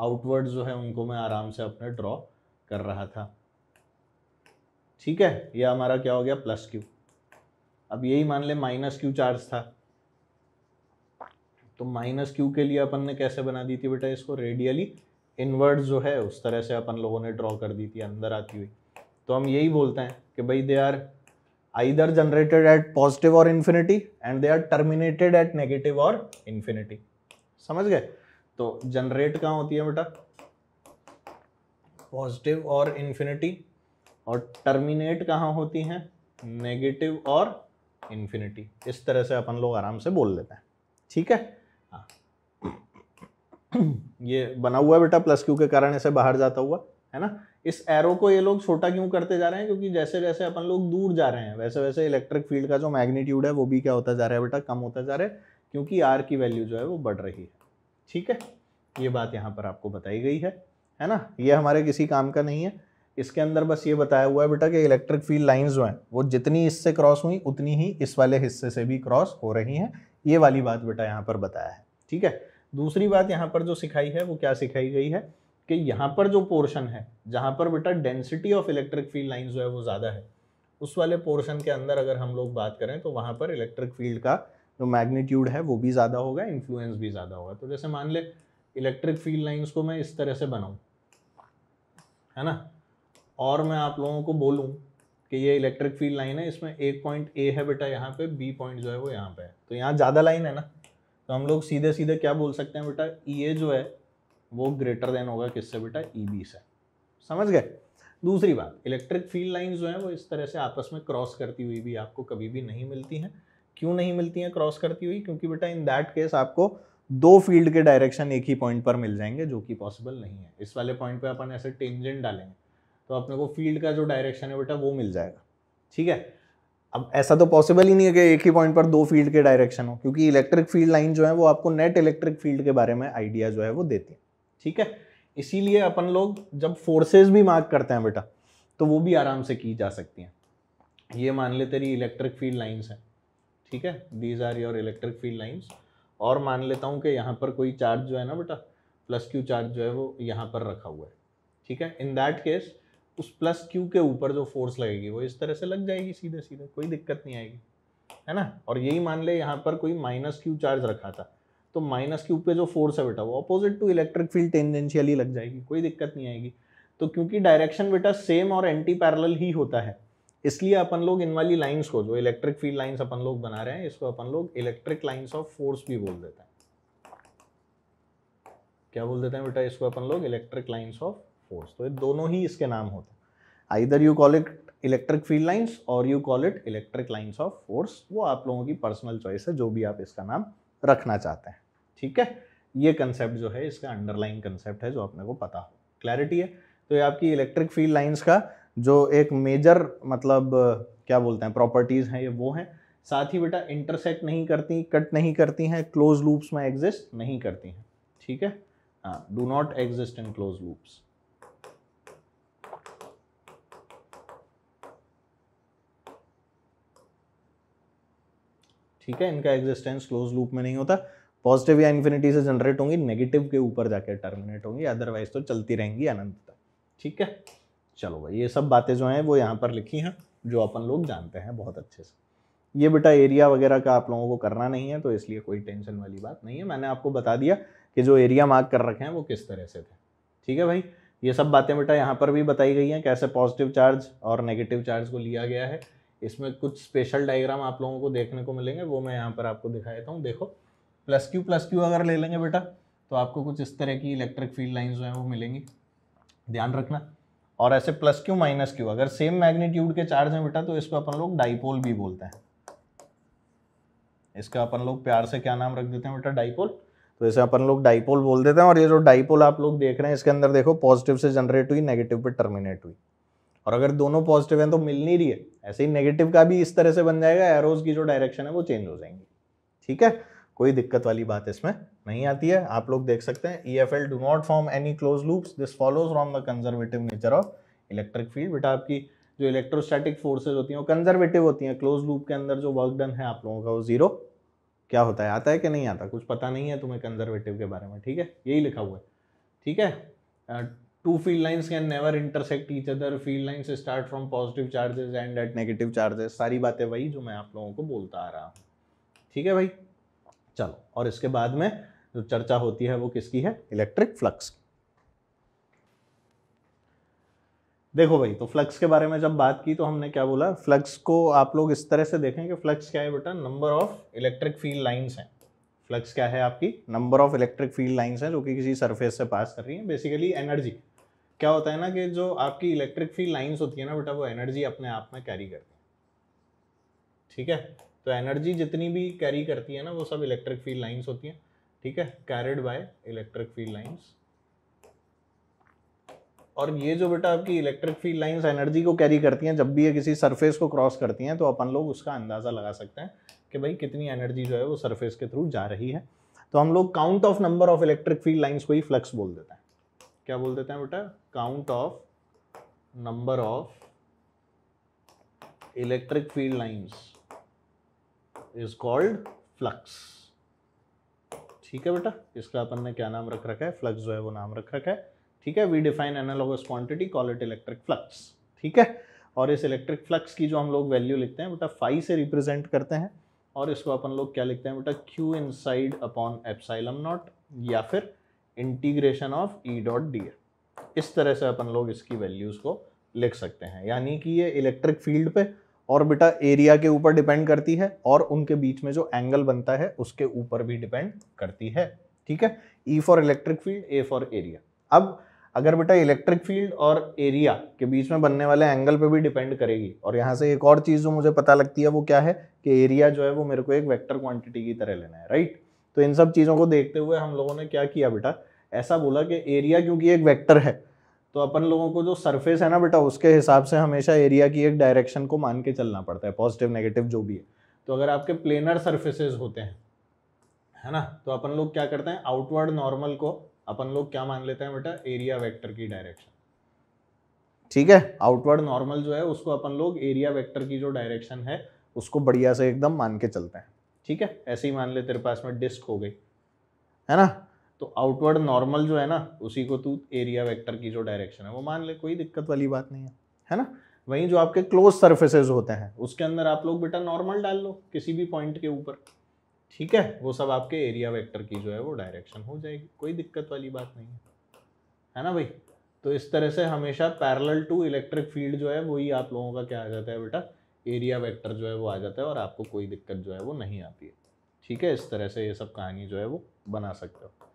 आउटवर्ड जो है उनको मैं आराम से अपने ड्रॉ कर रहा था ठीक है यह हमारा क्या हो गया प्लस क्यू अब यही मान ले माइनस क्यू चार्ज था तो माइनस क्यू के लिए अपन ने कैसे बना दी थी बेटा इसको रेडियली इनवर्ट जो है उस तरह से अपन लोगों ने ड्रॉ कर दी थी अंदर आती हुई तो हम यही बोलते हैं कि भाई they are either generated at positive or infinity and they are terminated at negative or infinity समझ गए तो जनरेट कहाँ होती है बेटा पॉजिटिव और इन्फिनिटी और टर्मिनेट कहाँ होती हैं नेगेटिव और इन्फिनिटी इस तरह से अपन लोग आराम से बोल लेते हैं ठीक है हाँ ये बना हुआ है बेटा प्लस क्यू के कारण ऐसे बाहर जाता हुआ है ना इस एरो को ये लोग छोटा क्यों करते जा रहे हैं क्योंकि जैसे जैसे अपन लोग दूर जा रहे हैं वैसे वैसे इलेक्ट्रिक फील्ड का जो मैग्नीट्यूड है वो भी क्या होता जा रहा है बेटा कम होता जा रहा है क्योंकि आर की वैल्यू जो है वो बढ़ रही है ठीक है ये बात यहाँ पर आपको बताई गई है है ना ये हमारे किसी काम का नहीं है इसके अंदर बस ये बताया हुआ है बेटा कि इलेक्ट्रिक फील्ड लाइन जो हैं वो जितनी इससे क्रॉस हुई उतनी ही इस वाले हिस्से से भी क्रॉस हो रही हैं ये वाली बात बेटा यहाँ पर बताया है ठीक है दूसरी बात यहाँ पर जो सिखाई है वो क्या सिखाई गई है कि यहाँ पर जो पोर्शन है जहाँ पर बेटा density of electric field line जो है वो ज़्यादा है उस वाले पोर्शन के अंदर अगर हम लोग बात करें तो वहाँ पर इलेक्ट्रिक फील्ड का जो मैग्नीट्यूड है वो भी ज़्यादा होगा इन्फ्लुएंस भी ज़्यादा होगा तो जैसे मान ले इलेक्ट्रिक फील्ड लाइन्स को मैं इस तरह से बनाऊँ है ना और मैं आप लोगों को बोलूँ कि ये इलेक्ट्रिक फील्ड लाइन है इसमें एक पॉइंट ए है बेटा यहाँ पे बी पॉइंट जो है वो यहाँ पे है तो यहाँ ज़्यादा लाइन है ना तो हम लोग सीधे सीधे क्या बोल सकते हैं बेटा ई e ए जो है वो ग्रेटर देन होगा किससे बेटा ई e बी से समझ गए दूसरी बात इलेक्ट्रिक फील्ड लाइन जो है वो इस तरह से आपस में क्रॉस करती हुई भी आपको कभी भी नहीं मिलती हैं क्यों नहीं मिलती हैं क्रॉस करती हुई क्योंकि बेटा इन दैट केस आपको दो फील्ड के डायरेक्शन एक ही पॉइंट पर मिल जाएंगे जो कि पॉसिबल नहीं है इस वाले पॉइंट पे अपन ऐसे टेंजेंट डालेंगे तो अपने को फील्ड का जो डायरेक्शन है बेटा वो मिल जाएगा ठीक है अब ऐसा तो पॉसिबल ही नहीं है कि एक ही पॉइंट पर दो फील्ड के डायरेक्शन हो क्योंकि इलेक्ट्रिक फील्ड लाइन जो है वो आपको नेट इलेक्ट्रिक फील्ड के बारे में आइडिया जो है वो देती है ठीक है इसीलिए अपन लोग जब फोर्सेज भी मार्क करते हैं बेटा तो वो भी आराम से की जा सकती हैं ये मान ले तेरी इलेक्ट्रिक फील्ड लाइन्स हैं ठीक है these are your electric field lines और मान लेता हूँ कि यहाँ पर कोई चार्ज जो है ना बेटा प्लस क्यू चार्ज जो है वो यहाँ पर रखा हुआ है ठीक है इन दैट केस उस प्लस क्यू के ऊपर जो फोर्स लगेगी वो इस तरह से लग जाएगी सीधे सीधे कोई दिक्कत नहीं आएगी है ना और यही मान ले यहाँ पर कोई माइनस क्यू चार्ज रखा था तो माइनस क्यू पे जो फोर्स है बेटा वो opposite to electric field tangentially लग जाएगी कोई दिक्कत नहीं आएगी तो क्योंकि डायरेक्शन बेटा सेम और एंटी पैरल ही होता है इसलिए अपन लोग इन वाली लाइन्स को जो इलेक्ट्रिक फील्ड लाइन्स अपन लोग बना रहे हैं इसको अपन लोग इलेक्ट्रिक लाइन्स ऑफ फोर्स भी बोल देते हैं क्या बोल देते हैं बेटा इसको अपन लोग इलेक्ट्रिक लाइन्स ऑफ फोर्स तो ये दोनों ही इसके नाम होते हैं either you call it electric field lines or you call it electric lines of force वो आप लोगों की पर्सनल चॉइस है जो भी आप इसका नाम रखना चाहते हैं ठीक है ये कंसेप्ट जो है इसका अंडरलाइन कंसेप्ट है जो अपने को पता हो क्लैरिटी है तो ये आपकी इलेक्ट्रिक फील्ड लाइन्स का जो एक मेजर मतलब क्या बोलते हैं प्रॉपर्टीज़ हैं ये वो हैं साथ ही बेटा इंटरसेक्ट नहीं करती कट नहीं करती हैं क्लोज लूप्स में एग्जिस्ट नहीं करती हैं ठीक है हाँ do not exist in close loops ठीक है इनका एग्जिस्टेंस क्लोज लूप में नहीं होता पॉजिटिव या इन्फिनिटी से जनरेट होंगी नेगेटिव के ऊपर जाकर टर्मिनेट होंगी अदरवाइज तो चलती रहेंगी अनंत तक ठीक है चलो भाई ये सब बातें जो हैं वो यहाँ पर लिखी हैं जो अपन लोग जानते हैं बहुत अच्छे से ये बेटा एरिया वगैरह का आप लोगों को करना नहीं है तो इसलिए कोई टेंशन वाली बात नहीं है मैंने आपको बता दिया कि जो एरिया मार्क कर रखे हैं वो किस तरह से थे ठीक है भाई ये सब बातें बेटा यहाँ पर भी बताई गई हैं कैसे पॉजिटिव चार्ज और नेगेटिव चार्ज को लिया गया है इसमें कुछ स्पेशल डायग्राम आप लोगों को देखने को मिलेंगे वो मैं यहाँ पर आपको दिखा देता हूँ देखो प्लस क्यू प्लस क्यू अगर ले लेंगे बेटा तो आपको कुछ इस तरह की इलेक्ट्रिक फील्ड लाइन जो हैं वो मिलेंगी ध्यान रखना और ऐसे प्लस क्यू माइनस क्यू अगर सेम मैग्नीट्यूड के चार्ज हैं बेटा तो इसको अपन लोग डाइपोल भी बोलते हैं इसका अपन लोग प्यार से क्या नाम रख देते हैं बेटा डाइपोल तो इसे अपन लोग डाइपोल बोल देते हैं और ये जो डाइपोल आप लोग देख रहे हैं इसके अंदर देखो पॉजिटिव से जनरेट हुई नेगेटिव पे टर्मिनेट हुई और अगर दोनों पॉजिटिव हैं तो मिल नहीं रही है ऐसे ही नेगेटिव का भी इस तरह से बन जाएगा एरोज की जो डायरेक्शन है वो चेंज हो जाएंगी ठीक है कोई दिक्कत वाली बात इसमें नहीं आती है आप लोग देख सकते हैं E F L do not form any close loops this follows from the conservative nature of electric field बेटा आपकी जो इलेक्ट्रोस्टैटिक फोर्सेज होती हैं वो कंजर्वेटिव होती हैं क्लोज लूप के अंदर जो वर्क डन है आप लोगों का वो जीरो क्या होता है आता है कि नहीं आता कुछ पता नहीं है तुम्हें कंजर्वेटिव के बारे में ठीक है यही लिखा हुआ है ठीक है two field lines can never intersect each other field lines start from positive charges and at negative charges सारी बातें वही जो मैं आप लोगों को बोलता आ रहा हूँ ठीक है भाई चलो और इसके बाद में जो चर्चा होती है वो किसकी है इलेक्ट्रिक फ्लक्स देखो भाई तो फ्लक्स के बारे में जब बात की तो हमने क्या बोला फ्लक्स को आप लोग इस तरह से देखें कि फ्लक्स क्या है बेटा number of electric field lines हैं फ्लक्स क्या है आपकी number of electric field lines हैं जो कि किसी सरफेस से पास कर रही हैं बेसिकली एनर्जी क्या होता है ना कि जो आपकी इलेक्ट्रिक फील्ड लाइंस होती है ना बेटा वो एनर्जी अपने आप में कैरी करती है ठीक है तो एनर्जी जितनी भी कैरी करती है ना वो सब इलेक्ट्रिक फील्ड लाइंस होती हैं ठीक है carried by electric field lines और ये जो बेटा आपकी इलेक्ट्रिक फील्ड लाइन्स एनर्जी को कैरी करती हैं जब भी ये किसी सरफेस को क्रॉस करती हैं तो अपन लोग उसका अंदाज़ा लगा सकते हैं कि भाई कितनी एनर्जी जो है वो सरफेस के थ्रू जा रही है तो हम लोग count of number of electric field lines को ही फ्लक्स बोल देते हैं क्या बोल देते हैं बेटा count of number of electric field lines is called flux ठीक है बेटा इसका अपन ने क्या नाम रख रखा है फ्लक्स जो है वो नाम रख रखा है ठीक है we define analogous quantity call it electric flux ठीक है और इस इलेक्ट्रिक फ्लक्स की जो हम लोग वैल्यू लिखते हैं बेटा फाइव से रिप्रेजेंट करते हैं और इसको अपन लोग क्या लिखते हैं बेटा Q inside upon epsilon naught या फिर integration of E dot D F इस तरह से अपन लोग इसकी वैल्यूज़ को लिख सकते हैं यानी कि ये इलेक्ट्रिक फील्ड पे और बेटा एरिया के ऊपर डिपेंड करती है और उनके बीच में जो एंगल बनता है उसके ऊपर भी डिपेंड करती है ठीक है E for electric field A for area अब अगर बेटा इलेक्ट्रिक फील्ड और एरिया के बीच में बनने वाले एंगल पे भी डिपेंड करेगी और यहाँ से एक और चीज़ जो मुझे पता लगती है वो क्या है कि एरिया जो है वो मेरे को एक वेक्टर क्वांटिटी की तरह लेना है राइट तो इन सब चीज़ों को देखते हुए हम लोगों ने क्या किया बेटा ऐसा बोला कि एरिया क्योंकि एक वेक्टर है तो अपन लोगों को जो सरफेस है ना बेटा उसके हिसाब से हमेशा एरिया की एक डायरेक्शन को मान के चलना पड़ता है पॉजिटिव नेगेटिव जो भी है तो अगर आपके प्लेनर सर्फेसेज होते हैं है ना तो अपन लोग क्या करते हैं आउटवर्ड नॉर्मल को अपन लोग क्या मान लेते हैं बेटा एरिया वेक्टर की डायरेक्शन ठीक है आउटवर्ड नॉर्मल जो है उसको अपन लोग एरिया वेक्टर की जो डायरेक्शन है उसको बढ़िया से एकदम मान के चलते हैं ठीक है ऐसे ही मान ले तेरे पास में डिस्क हो गई है ना तो आउटवर्ड नॉर्मल जो है ना उसी को तू एरिया वेक्टर की जो डायरेक्शन है वो मान ले कोई दिक्कत वाली बात नहीं है है ना वहीं जो आपके क्लोज सर्फेसेज होते हैं उसके अंदर आप लोग बेटा नॉर्मल डाल लो किसी भी पॉइंट के ऊपर ठीक है वो सब आपके एरिया वेक्टर की जो है वो डायरेक्शन हो जाएगी कोई दिक्कत वाली बात नहीं है है ना भाई तो इस तरह से हमेशा पैरेलल टू इलेक्ट्रिक फील्ड जो है वही आप लोगों का क्या आ जाता है बेटा एरिया वेक्टर जो है वो आ जाता है और आपको कोई दिक्कत जो है वो नहीं आती है ठीक है इस तरह से ये सब कहानी जो है वो बना सकते हो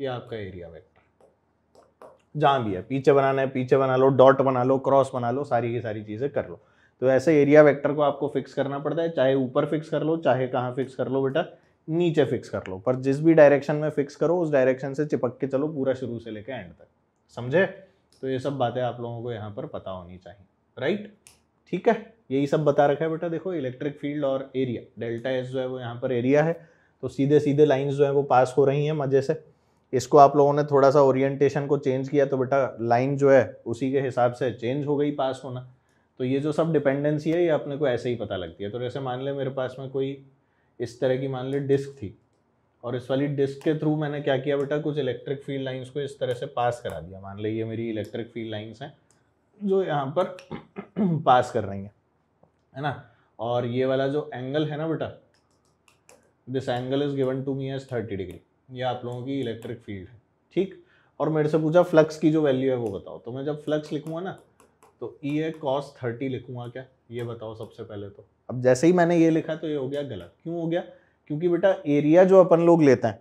ये आपका एरिया वेक्टर जहां भी है पीछे बनाना है पीछे बना लो डॉट बना लो क्रॉस बना लो सारी की सारी चीज़ें कर लो तो ऐसे एरिया वेक्टर को आपको फिक्स करना पड़ता है चाहे ऊपर फिक्स कर लो चाहे कहाँ फिक्स कर लो बेटा नीचे फिक्स कर लो पर जिस भी डायरेक्शन में फिक्स करो उस डायरेक्शन से चिपक के चलो पूरा शुरू से लेकर एंड तक समझे तो ये सब बातें आप लोगों को यहाँ पर पता होनी चाहिए राइट ठीक है यही सब बता रखा है बेटा देखो इलेक्ट्रिक फील्ड और एरिया डेल्टा एस जो है वो यहाँ पर एरिया है तो सीधे सीधे लाइन्स जो है वो पास हो रही हैं मजे से इसको आप लोगों ने थोड़ा सा ओरिएंटेशन को चेंज किया तो बेटा लाइन जो है उसी के हिसाब से चेंज हो गई पास होना तो ये जो सब डिपेंडेंसी है ये अपने को ऐसे ही पता लगती है तो जैसे मान ले मेरे पास में कोई इस तरह की मान ले डिस्क थी और इस वाली डिस्क के थ्रू मैंने क्या किया बेटा कुछ इलेक्ट्रिक फील्ड लाइंस को इस तरह से पास करा दिया मान ये मेरी इलेक्ट्रिक फील्ड लाइंस हैं जो यहाँ पर पास कर रही हैं है ना और ये वाला जो एंगल है ना बेटा this angle is given to me as thirty degree ये आप लोगों की इलेक्ट्रिक फील्ड है ठीक और मेरे से पूछा फ्लक्स की जो वैल्यू है वो बताओ तो मैं जब फ्लक्स लिखूंगा ना तो ई ए कॉस थर्टी लिखूंगा क्या ये बताओ सबसे पहले तो अब जैसे ही मैंने ये लिखा तो ये हो गया गलत क्यों हो गया क्योंकि बेटा एरिया जो अपन लोग लेते हैं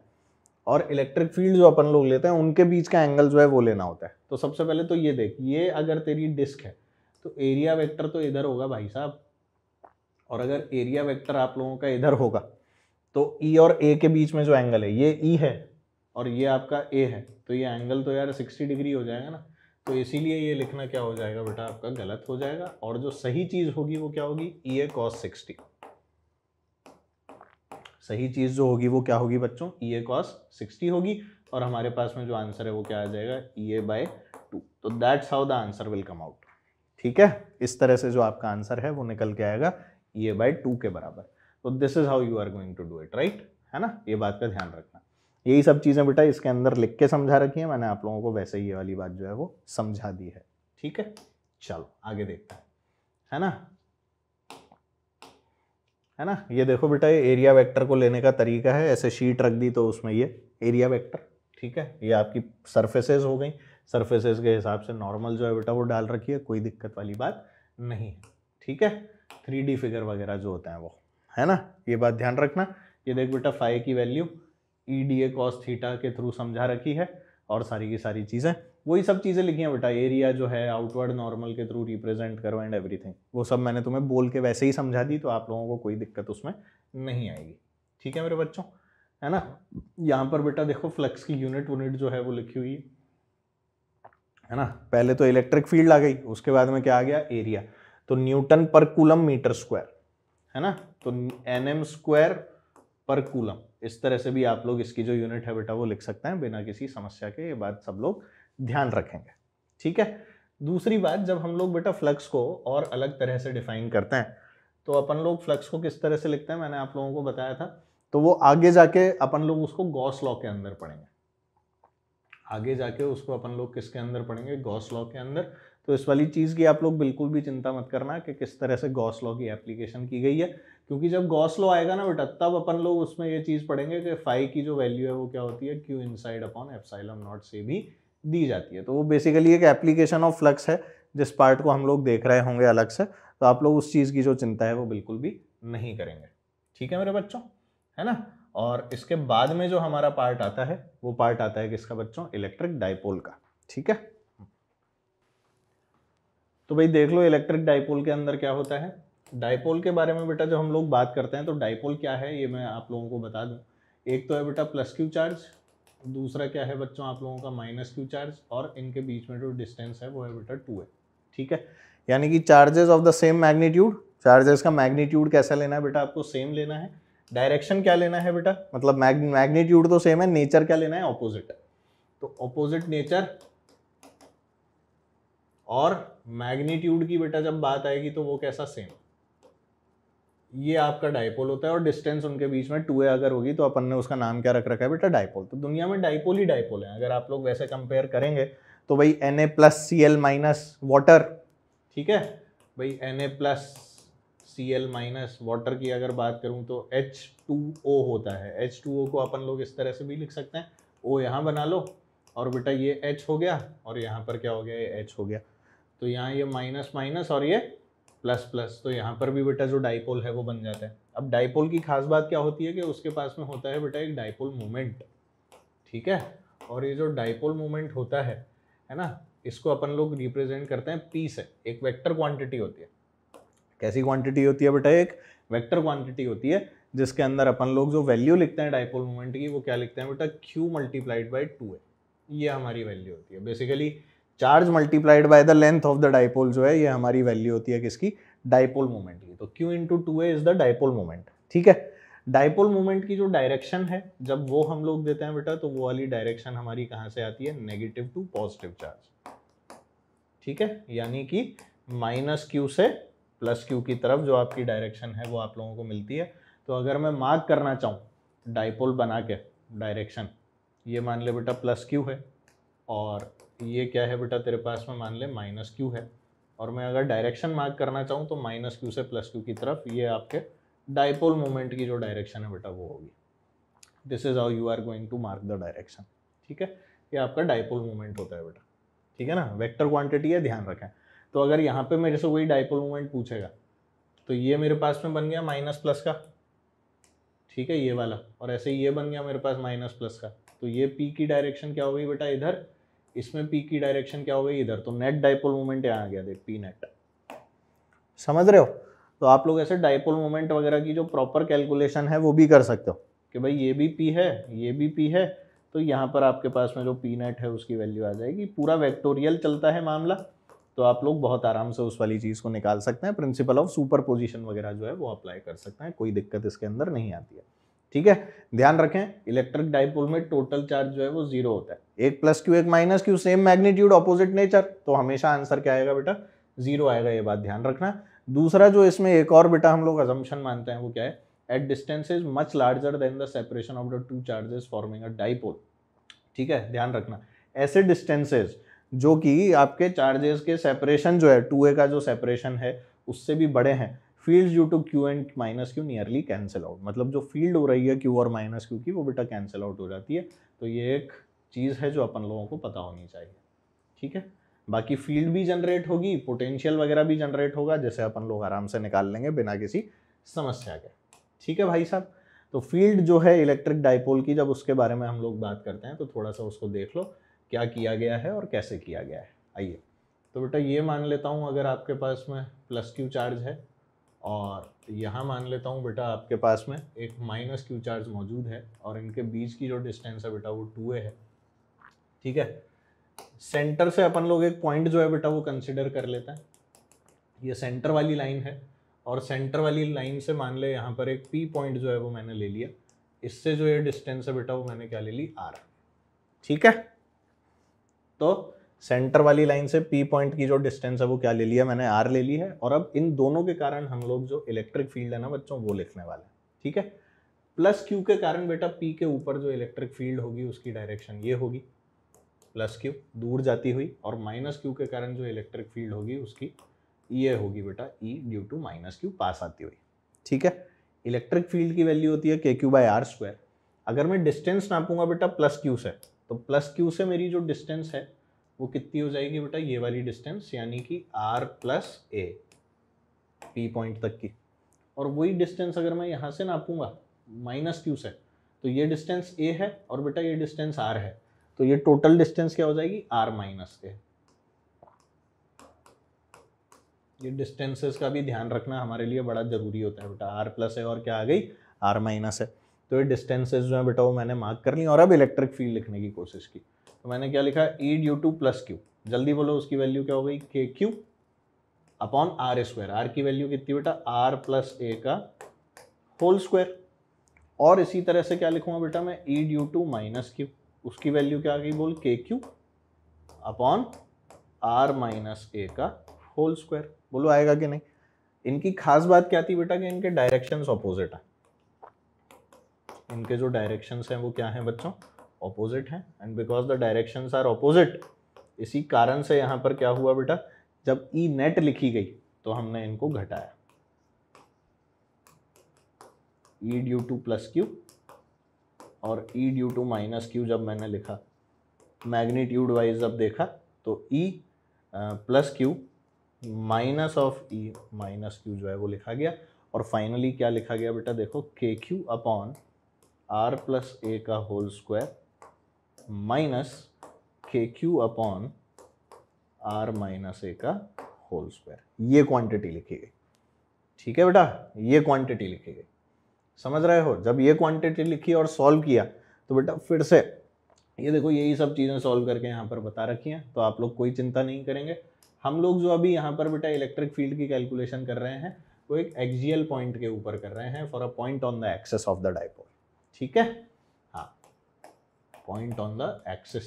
और इलेक्ट्रिक फील्ड जो अपन लोग लेते हैं उनके बीच का एंगल जो है वो लेना होता है तो सबसे पहले तो ये देख ये अगर तेरी डिस्क है तो एरिया वेक्टर तो इधर होगा भाई साहब और अगर एरिया वेक्टर आप लोगों का इधर होगा तो ई e और ए के बीच में जो एंगल है ये ई e है और ये आपका ए है तो ये एंगल तो यार 60 डिग्री हो जाएगा ना तो इसीलिए ये लिखना क्या हो जाएगा बेटा आपका गलत हो जाएगा और जो सही चीज़ होगी वो क्या होगी ई ए कॉस सिक्सटी सही चीज़ जो होगी वो क्या होगी बच्चों ई ए कॉस सिक्सटी होगी और हमारे पास में जो आंसर है वो क्या आ जाएगा ई ए बाय टू तो that's how the answer will come out ठीक है इस तरह से जो आपका आंसर है वो निकल के आएगा ई ए बाय टू के बराबर तो this is how you are going to do it right है ना ये बात का ध्यान रखना यही सब चीज़ें बेटा इसके अंदर लिख के समझा रखी है मैंने आप लोगों को वैसे ही ये वाली बात जो है वो समझा दी है ठीक है चलो आगे देखते हैं है ना है ना ये देखो बेटा ये एरिया वेक्टर को लेने का तरीका है ऐसे शीट रख दी तो उसमें ये एरिया वेक्टर ठीक है ये आपकी सरफेसेस हो गई सरफेसेस के हिसाब से नॉर्मल जो है बेटा वो डाल रखी है कोई दिक्कत वाली बात नहीं ठीक है थ्री फिगर वगैरह जो होता है वो है ना ये बात ध्यान रखना ये देख बेटा फाइव की value E D A cos theta के थ्रू समझा रखी है और सारी की सारी चीज़ें वही सब चीज़ें लिखी हैं बेटा एरिया जो है आउटवर्ड नॉर्मल के थ्रू रिप्रेजेंट करो एंड एवरीथिंग वो सब मैंने तुम्हें बोल के वैसे ही समझा दी तो आप लोगों को कोई दिक्कत उसमें नहीं आएगी ठीक है मेरे बच्चों है ना यहाँ पर बेटा देखो फ्लक्स की यूनिट वूनिट जो है वो लिखी हुई है है ना पहले तो इलेक्ट्रिक फील्ड आ गई उसके बाद में क्या आ गया एरिया तो न्यूटन पर कूलम मीटर स्क्वायर है ना तो एन एम स्क्वायर पर कूलम इस तरह से भी आप लोग इसकी जो यूनिट है बेटा वो लिख सकते हैं बिना किसी समस्या के ये बात सब लोग ध्यान रखेंगे ठीक है दूसरी बात जब हम लोग बेटा फ्लक्स को और अलग तरह से डिफाइन करते हैं तो अपन लोग फ्लक्स को किस तरह से लिखते हैं मैंने आप लोगों को बताया था तो वो आगे जाके अपन लोग उसको गॉस लॉ के अंदर पढ़ेंगे आगे जाके उसको अपन लोग किसके अंदर पढ़ेंगे गॉस लॉ के अंदर तो इस वाली चीज़ की आप लोग बिल्कुल भी चिंता मत करना कि किस तरह से गॉस लॉ की एप्लीकेशन की गई है क्योंकि जब गॉस लॉ आएगा ना बेटा तब अपन लोग उसमें ये चीज़ पढ़ेंगे कि फाई की जो वैल्यू है वो क्या होती है Q inside upon epsilon naught से भी दी जाती है तो वो बेसिकली एक एप्लीकेशन ऑफ फ्लक्स है जिस पार्ट को हम लोग देख रहे होंगे अलग से तो आप लोग उस चीज़ की जो चिंता है वो बिल्कुल भी नहीं करेंगे ठीक है मेरे बच्चों है ना और इसके बाद में जो हमारा पार्ट आता है वो पार्ट आता है किसका बच्चों इलेक्ट्रिक डाइपोल का ठीक है तो भाई देख लो इलेक्ट्रिक डाइपोल के अंदर क्या होता है डाइपोल के बारे में बेटा जब हम लोग बात करते हैं तो डाइपोल क्या है ये मैं आप लोगों को बता दूं एक तो है बेटा प्लस क्यू चार्ज दूसरा क्या है बच्चों आप लोगों का माइनस क्यू चार्ज और इनके बीच में जो तो डिस्टेंस है वो है बेटा टू है ठीक है यानी कि charges of the same magnitude charges का मैग्नीट्यूड कैसा लेना है बेटा आपको सेम लेना है डायरेक्शन क्या लेना है बेटा मतलब मैग्नीट्यूड तो सेम है नेचर क्या लेना है ऑपोजिट तो ऑपोजिट नेचर और मैग्नीट्यूड की बेटा जब बात आएगी तो वो कैसा सेम ये आपका डायपोल होता है और डिस्टेंस उनके बीच में टू ए अगर होगी तो अपन ने उसका नाम क्या रख रखा है बेटा डाइपोल तो दुनिया में डायपोल ही डाइपोल है अगर आप लोग वैसे कंपेयर करेंगे तो भाई N A plus C L minus water ठीक है भाई N A plus C L minus water की अगर बात करूँ तो एच टू ओ होता है एच टू ओ को अपन लोग इस तरह से भी लिख सकते हैं ओ यहाँ बना लो और बेटा ये एच हो गया और यहाँ पर क्या हो गया ये एच हो गया तो यहाँ ये माइनस माइनस और ये प्लस प्लस तो यहाँ पर भी बेटा जो डाइपोल है वो बन जाता है अब डाइपोल की खास बात क्या होती है कि उसके पास में होता है बेटा एक डाइपोल मोमेंट ठीक है और ये जो डाइपोल मोमेंट होता है है ना इसको अपन लोग रिप्रेजेंट करते हैं पी से एक वेक्टर क्वांटिटी होती है कैसी क्वांटिटी होती है बेटा एक वेक्टर क्वांटिटी होती है जिसके अंदर अपन लोग जो वैल्यू लिखते हैं डाइपोल मोमेंट की वो क्या लिखते हैं बेटा क्यू मल्टीप्लाइड बाई टू है ये हमारी वैल्यू होती है basically charge multiplied by the length of the dipole जो है ये हमारी वैल्यू होती है किसकी डाइपोल मोमेंट की तो q into two A is the dipole moment ठीक है डाइपोल मोमेंट की जो डायरेक्शन है जब वो हम लोग देते हैं बेटा तो वो वाली डायरेक्शन हमारी कहाँ से आती है नेगेटिव टू पॉजिटिव चार्ज ठीक है यानी कि माइनस क्यू से प्लस क्यू की तरफ जो आपकी डायरेक्शन है वो आप लोगों को मिलती है तो अगर मैं मार्क करना चाहूँ डाइपोल बना के डायरेक्शन ये मान ले बेटा प्लस क्यू है और ये क्या है बेटा तेरे पास में मान ले माइनस क्यू है और मैं अगर डायरेक्शन मार्क करना चाहूँ तो माइनस क्यू से प्लस क्यू की तरफ ये आपके डायपोल मोमेंट की जो डायरेक्शन है बेटा वो होगी this is how you are going to mark the direction ठीक है ये आपका डायपोल मोमेंट होता है बेटा ठीक है ना वेक्टर क्वांटिटी है ध्यान रखें तो अगर यहाँ पे मेरे से वही डायपोल मोमेंट पूछेगा तो ये मेरे पास में बन गया माइनस प्लस का ठीक है ये वाला और ऐसे ये बन गया मेरे पास माइनस प्लस का तो ये पी की डायरेक्शन क्या हो गई बेटा इधर इसमें पी की डायरेक्शन क्या हो गई इधर तो नेट डाइपोल मोमेंट यहाँ आ गया देख पी नेट समझ रहे हो तो आप लोग ऐसे डाइपोल मोमेंट वगैरह की जो प्रॉपर कैलकुलेशन है वो भी कर सकते हो कि भाई ये भी पी है ये भी पी है तो यहाँ पर आपके पास में जो पी नेट है उसकी वैल्यू आ जाएगी पूरा वेक्टोरियल चलता है मामला तो आप लोग बहुत आराम से उस वाली चीज़ को निकाल सकते हैं प्रिंसिपल ऑफ सुपर पोजिशन वगैरह जो है वो अप्लाई कर सकते हैं कोई दिक्कत इसके अंदर नहीं आती है ठीक है ध्यान रखें इलेक्ट्रिक डाइपोल में टोटल चार्ज जो है वो जीरो होता है एक प्लस क्यू एक minus Q same magnitude opposite nature तो हमेशा आंसर क्या आएगा बेटा जीरो आएगा ये बात ध्यान रखना दूसरा जो इसमें एक और बेटा हम लोग अजम्पन मानते हैं वो क्या है at distance is much larger than the separation of the two charges forming a dipole ठीक है ध्यान रखना ऐसे डिस्टेंसेज जो कि आपके चार्जेस के सेपरेशन जो है टू ए का जो सेपरेशन है उससे भी बड़े हैं field due to Q and minus Q nearly cancel out मतलब जो फील्ड हो रही है क्यू और माइनस क्यू की वो बेटा कैंसिल आउट हो जाती है तो ये एक चीज़ है जो अपन लोगों को पता होनी चाहिए ठीक है बाकी फील्ड भी जनरेट होगी पोटेंशियल वगैरह भी जनरेट होगा जैसे अपन लोग आराम से निकाल लेंगे बिना किसी समस्या के ठीक है भाई साहब तो फील्ड जो है इलेक्ट्रिक डाइपोल की जब उसके बारे में हम लोग बात करते हैं तो थोड़ा सा उसको देख लो क्या किया गया है और कैसे किया गया है आइए तो बेटा ये मान लेता हूँ अगर आपके पास में प्लस क्यू चार्ज है और यहाँ मान लेता हूँ बेटा आपके पास में एक माइनस क्यू चार्ज मौजूद है और इनके बीच की जो डिस्टेंस है बेटा वो टू ए है ठीक है सेंटर से अपन लोग एक पॉइंट जो है बेटा वो कंसिडर कर लेते हैं ये सेंटर वाली लाइन है और सेंटर वाली लाइन से मान ले यहाँ पर एक पी पॉइंट जो है वो मैंने ले लिया इससे जो ये डिस्टेंस है बेटा वो मैंने क्या ले ली आर ठीक है तो सेंटर वाली लाइन से पी पॉइंट की जो डिस्टेंस है वो क्या ले लिया मैंने आर ले ली है और अब इन दोनों के कारण हम लोग जो इलेक्ट्रिक फील्ड है ना बच्चों वो लिखने वाले हैं ठीक है प्लस क्यू के कारण बेटा पी के ऊपर जो इलेक्ट्रिक फील्ड होगी उसकी डायरेक्शन ये होगी प्लस क्यू दूर जाती हुई और माइनस क्यू के कारण जो इलेक्ट्रिक फील्ड होगी उसकी ये होगी बेटा E due to minus Q पास आती हुई ठीक है इलेक्ट्रिक फील्ड की वैल्यू होती है K Q by R square अगर मैं डिस्टेंस नापूंगा बेटा प्लस क्यू से तो प्लस क्यू से मेरी जो डिस्टेंस है वो कितनी हो जाएगी बेटा ये वाली डिस्टेंस यानी कि R plus A P point तक की और वही डिस्टेंस अगर मैं यहाँ से नापूंगा माइनस क्यू से तो ये डिस्टेंस ए है और बेटा ये डिस्टेंस आर है तो ये टोटल डिस्टेंस क्या हो जाएगी आर माइनस ए ये डिस्टेंसेस का भी ध्यान रखना हमारे लिए बड़ा ज़रूरी होता है बेटा आर प्लस है और क्या आ गई आर माइनस है तो ये डिस्टेंसेस जो है बेटा वो मैंने मार्क कर ली और अब इलेक्ट्रिक फील्ड लिखने की कोशिश की तो मैंने क्या लिखा E due to plus Q जल्दी बोलो उसकी वैल्यू क्या हो गई K Q upon R square R की वैल्यू कितनी बेटा आर प्लस ए का होल स्क्वायर और इसी तरह से क्या लिखूंगा बेटा मैं E due to minus Q उसकी वैल्यू क्या आ गई बोल K Q upon R minus A का होल स्क्वायर बोलो आएगा कि नहीं इनकी खास बात क्या थी बेटा कि इनके डायरेक्शंस ऑपोजिट हैं इनके जो डायरेक्शंस हैं वो क्या हैं बच्चों ऑपोजिट हैं and because the direction are opposite इसी कारण से यहाँ पर क्या हुआ बेटा जब ई e नेट लिखी गई तो हमने इनको घटाया E due to plus Q और E due to minus Q जब मैंने लिखा मैग्नीट्यूड वाइज जब देखा तो E plus Q minus of E minus Q जो है वो लिखा गया और फाइनली क्या लिखा गया बेटा देखो K Q upon R plus A का whole square minus K Q upon R minus A का होल स्क्वायर ये क्वांटिटी लिखी गई ठीक है बेटा ये क्वांटिटी लिखी गई समझ रहे हो जब ये क्वांटिटी लिखी और सॉल्व किया तो बेटा फिर से ये देखो यही सब चीज़ें सॉल्व करके यहाँ पर बता रखी हैं तो आप लोग कोई चिंता नहीं करेंगे हम लोग जो अभी यहाँ पर बेटा इलेक्ट्रिक फील्ड की कैलकुलेशन कर रहे हैं वो एक एक्जियल पॉइंट के ऊपर कर रहे हैं for a point on the axis of the dipole ठीक है point on the axis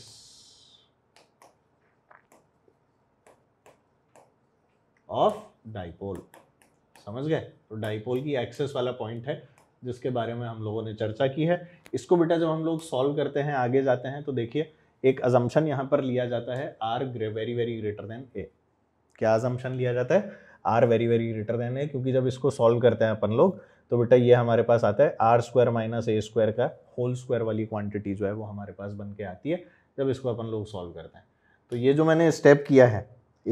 of dipole. समझ गए तो डाइपोल की एक्सेस वाला पॉइंट है जिसके बारे में हम लोगों ने चर्चा की है इसको बेटा जब हम लोग सॉल्व करते हैं आगे जाते हैं तो देखिए एक अजम्पन यहां पर लिया जाता है आर ग्रे very very greater than A क्या अजम्पन लिया जाता है R very very greater than A क्योंकि जब इसको सॉल्व करते हैं अपन लोग तो बेटा ये हमारे पास आता है R square minus A square का होल स्क्वायर वाली क्वांटिटी जो है वो हमारे पास बन के आती है जब इसको अपन लोग सॉल्व करते हैं तो ये जो मैंने स्टेप किया है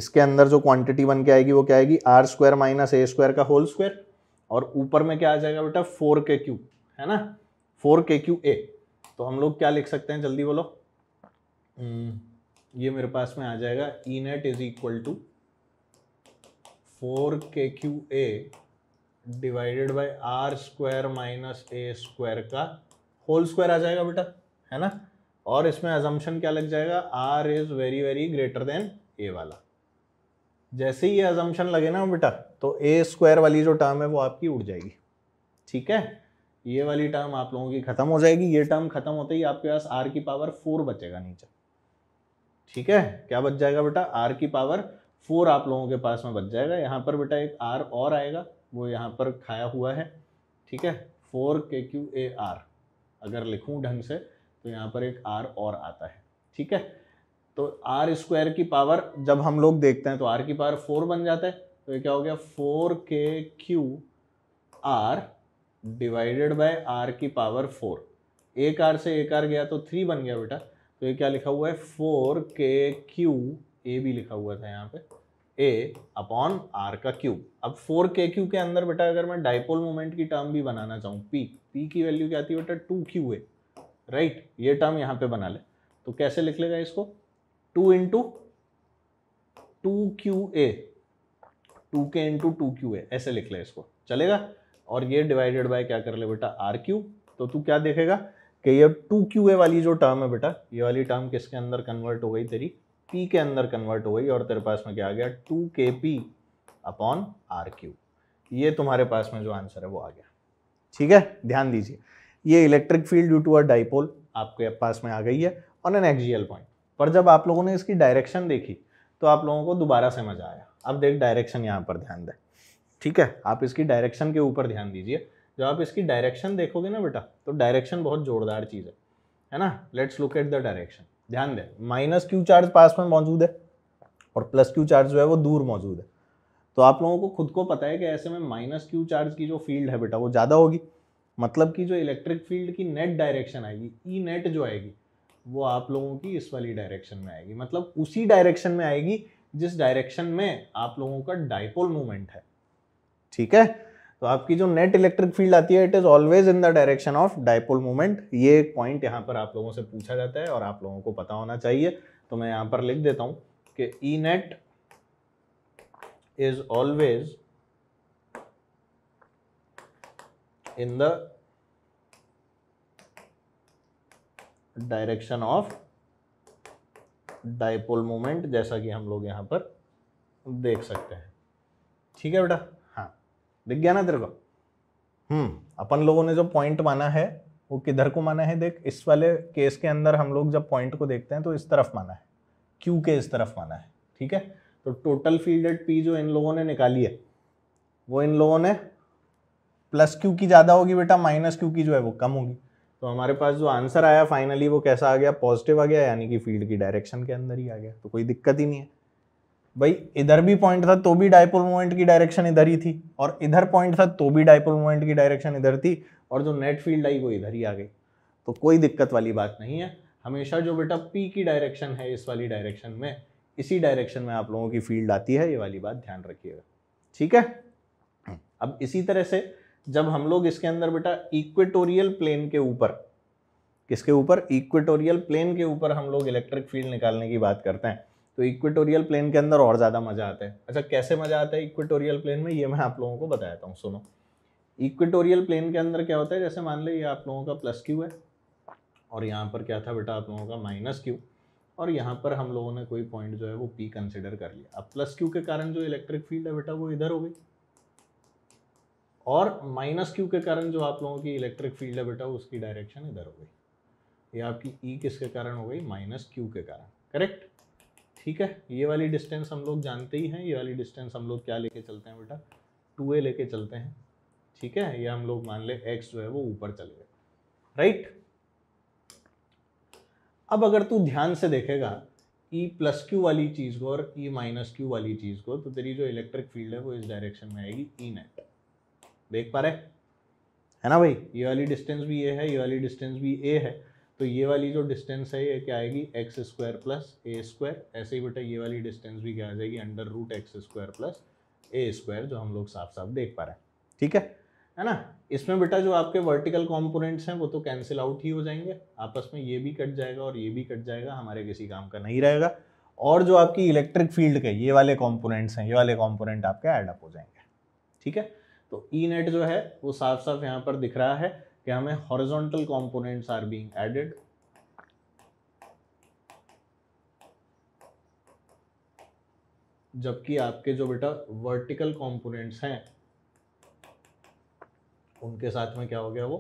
इसके अंदर जो क्वांटिटी बन के आएगी वो क्या आएगी R square minus A square का होल स्क्वायर और ऊपर में क्या आ जाएगा बेटा फोर के क्यू है ना फोर के क्यू ए तो हम लोग क्या लिख सकते हैं जल्दी बोलो हम्म, ये मेरे पास में आ जाएगा E net is equal to four K Q A divided by R square minus A square का होल स्क्वायर आ जाएगा बेटा है ना और इसमें अजम्पन क्या लग जाएगा R is very very greater than A वाला जैसे ही ये अजम्पन लगे ना बेटा तो ए स्क्वायर वाली जो टर्म है वो आपकी उड़ जाएगी ठीक है ये वाली टर्म आप लोगों की ख़त्म हो जाएगी ये टर्म ख़त्म होते ही आपके पास आर की पावर फोर बचेगा नीचे ठीक है क्या बच जाएगा बेटा आर की पावर फोर आप लोगों के पास में बच जाएगा यहाँ पर बेटा एक आर और आएगा वो यहाँ पर खाया हुआ है ठीक है four K Q A R अगर लिखूँ ढंग से तो यहाँ पर एक आर और आता है ठीक है तो आर स्क्वायर की पावर जब हम लोग देखते हैं तो आर की पावर फोर बन जाता है तो ये क्या हो गया four K Q R divided by R की पावर फोर एक आर से एक आर गया तो थ्री बन गया बेटा तो ये क्या लिखा हुआ है फोर के क्यू ए भी लिखा हुआ था यहाँ पे ए अपॉन आर का क्यूब अब फोर के क्यू के अंदर बेटा अगर मैं डाइपोल मोमेंट की टर्म भी बनाना चाहूँ पी पी की वैल्यू क्या आती है बेटा टू क्यू ए राइट ये टर्म यहाँ पे बना ले तो कैसे लिख लेगा इसको two into two Q A two K into two Q A ऐसे लिख ले इसको चलेगा और ये डिवाइडेड बाय क्या कर ले बेटा आर क्यू तो तू क्या देखेगा कि ये टू क्यू ए वाली जो टर्म है बेटा ये वाली टर्म किसके अंदर कन्वर्ट हो गई तेरी पी के अंदर कन्वर्ट हो गई और तेरे पास में क्या आ गया टू के पी अपॉन आर क्यू ये तुम्हारे पास में जो आंसर है वो आ गया ठीक है ध्यान दीजिए ये electric field due to a dipole आपके पास में आ गई है ऑन एन एक्जीएल पॉइंट पर जब आप लोगों ने इसकी डायरेक्शन देखी तो आप लोगों को दोबारा समझ आया अब देख डायरेक्शन यहाँ पर ध्यान दें ठीक है आप इसकी डायरेक्शन के ऊपर ध्यान दीजिए जब आप इसकी डायरेक्शन देखोगे ना बेटा तो डायरेक्शन बहुत जोरदार चीज़ है है ना let's look at the direction ध्यान दें माइनस क्यू चार्ज पास में मौजूद है और प्लस क्यू चार्ज जो है वो दूर मौजूद है तो आप लोगों को खुद को पता है कि ऐसे में माइनस क्यू चार्ज की जो फील्ड है बेटा वो ज़्यादा होगी मतलब कि जो इलेक्ट्रिक फील्ड की नेट डायरेक्शन आएगी ई e नेट जो आएगी वो आप लोगों की इस वाली डायरेक्शन में आएगी मतलब उसी डायरेक्शन में आएगी जिस डायरेक्शन में आप लोगों का डायपोल मूवमेंट है ठीक है तो आपकी जो नेट इलेक्ट्रिक फील्ड आती है it is always in the direction of dipole movement ये एक पॉइंट यहाँ पर आप लोगों से पूछा जाता है और आप लोगों को पता होना चाहिए तो मैं यहाँ पर लिख देता हूँ कि E net is always in the direction of dipole movement जैसा कि हम लोग यहाँ पर देख सकते हैं ठीक है बेटा दिख गया ना तेरे को हम्म अपन लोगों ने जो पॉइंट माना है वो किधर को माना है देख इस वाले केस के अंदर हम लोग जब पॉइंट को देखते हैं तो इस तरफ माना है क्यू के इस तरफ माना है ठीक है तो टोटल फील्ड एट पी जो इन लोगों ने निकाली है वो इन लोगों ने प्लस क्यू की ज़्यादा होगी बेटा माइनस क्यू की जो है वो कम होगी तो हमारे पास जो आंसर आया फाइनली वो कैसा आ गया पॉजिटिव आ गया यानी कि फील्ड की डायरेक्शन के अंदर ही आ गया तो कोई दिक्कत ही नहीं है भाई इधर भी पॉइंट था तो भी डायपोल मोमेंट की डायरेक्शन इधर ही थी और इधर पॉइंट था तो भी डायपोल मोमेंट की डायरेक्शन इधर थी और जो नेट फील्ड आई वो इधर ही आ गई तो कोई दिक्कत वाली बात नहीं है हमेशा जो बेटा पी की डायरेक्शन है इस वाली डायरेक्शन में इसी डायरेक्शन में आप लोगों की फील्ड आती है ये वाली बात ध्यान रखिएगा ठीक है अब इसी तरह से जब हम लोग इसके अंदर बेटा इक्वेटोरियल प्लेन के ऊपर किसके ऊपर इक्वेटोरियल प्लेन के ऊपर हम लोग इलेक्ट्रिक फील्ड निकालने की बात करते हैं तो इक्वेटोरियल प्लेन के अंदर और ज़्यादा मज़ा आता है अच्छा कैसे मज़ा आता है इक्वेटोरियल प्लेन में ये मैं आप लोगों को बताता हूँ सुनो इक्वेटोरियल प्लेन के अंदर क्या होता है जैसे मान लो ये आप लोगों का प्लस क्यू है और यहाँ पर क्या था बेटा आप लोगों का माइनस क्यू और यहाँ पर हम लोगों ने कोई पॉइंट जो है वो पी कंसिडर कर लिया अब प्लस क्यू के कारण जो इलेक्ट्रिक फील्ड है बेटा वो इधर हो गई और माइनस क्यू के कारण जो आप लोगों की इलेक्ट्रिक फील्ड है बेटा उसकी डायरेक्शन इधर हो गई ये आपकी ई e किसके कारण हो गई माइनस क्यू के कारण करेक्ट ठीक है ये वाली डिस्टेंस हम लोग जानते ही हैं ये वाली डिस्टेंस हम लोग क्या लेके चलते हैं बेटा टू ए लेके चलते हैं ठीक है ये हम लोग मान ले एक्स जो है वो ऊपर चले गए राइट अब अगर तू ध्यान से देखेगा ई प्लस क्यू वाली चीज़ को और ई माइनस क्यू वाली चीज़ को तो तेरी जो इलेक्ट्रिक फील्ड है वो इस डायरेक्शन में आएगी ई e नेट देख पा रहे है ना भाई ये वाली डिस्टेंस भी ए है ये वाली डिस्टेंस भी ए है तो ये वाली जो डिस्टेंस है ये क्या आएगी X square plus A square ऐसे ही बेटा ये वाली डिस्टेंस भी क्या आ जाएगी under root X square plus A square जो हम लोग साफ साफ देख पा रहे हैं ठीक है है ना इसमें बेटा जो आपके वर्टिकल कॉम्पोनेंट्स हैं वो तो कैंसिल आउट ही हो जाएंगे आपस में ये भी कट जाएगा और ये भी कट जाएगा हमारे किसी काम का नहीं रहेगा और जो आपकी इलेक्ट्रिक फील्ड के ये वाले कॉम्पोनेंट्स हैं ये वाले कॉम्पोनेंट आपके एडअप हो जाएंगे ठीक है तो ई e नेट जो है वो साफ साफ यहाँ पर दिख रहा है कि हमें horizontal components are being added जबकि आपके जो बेटा वर्टिकल कंपोनेंट्स हैं उनके साथ में क्या हो गया वो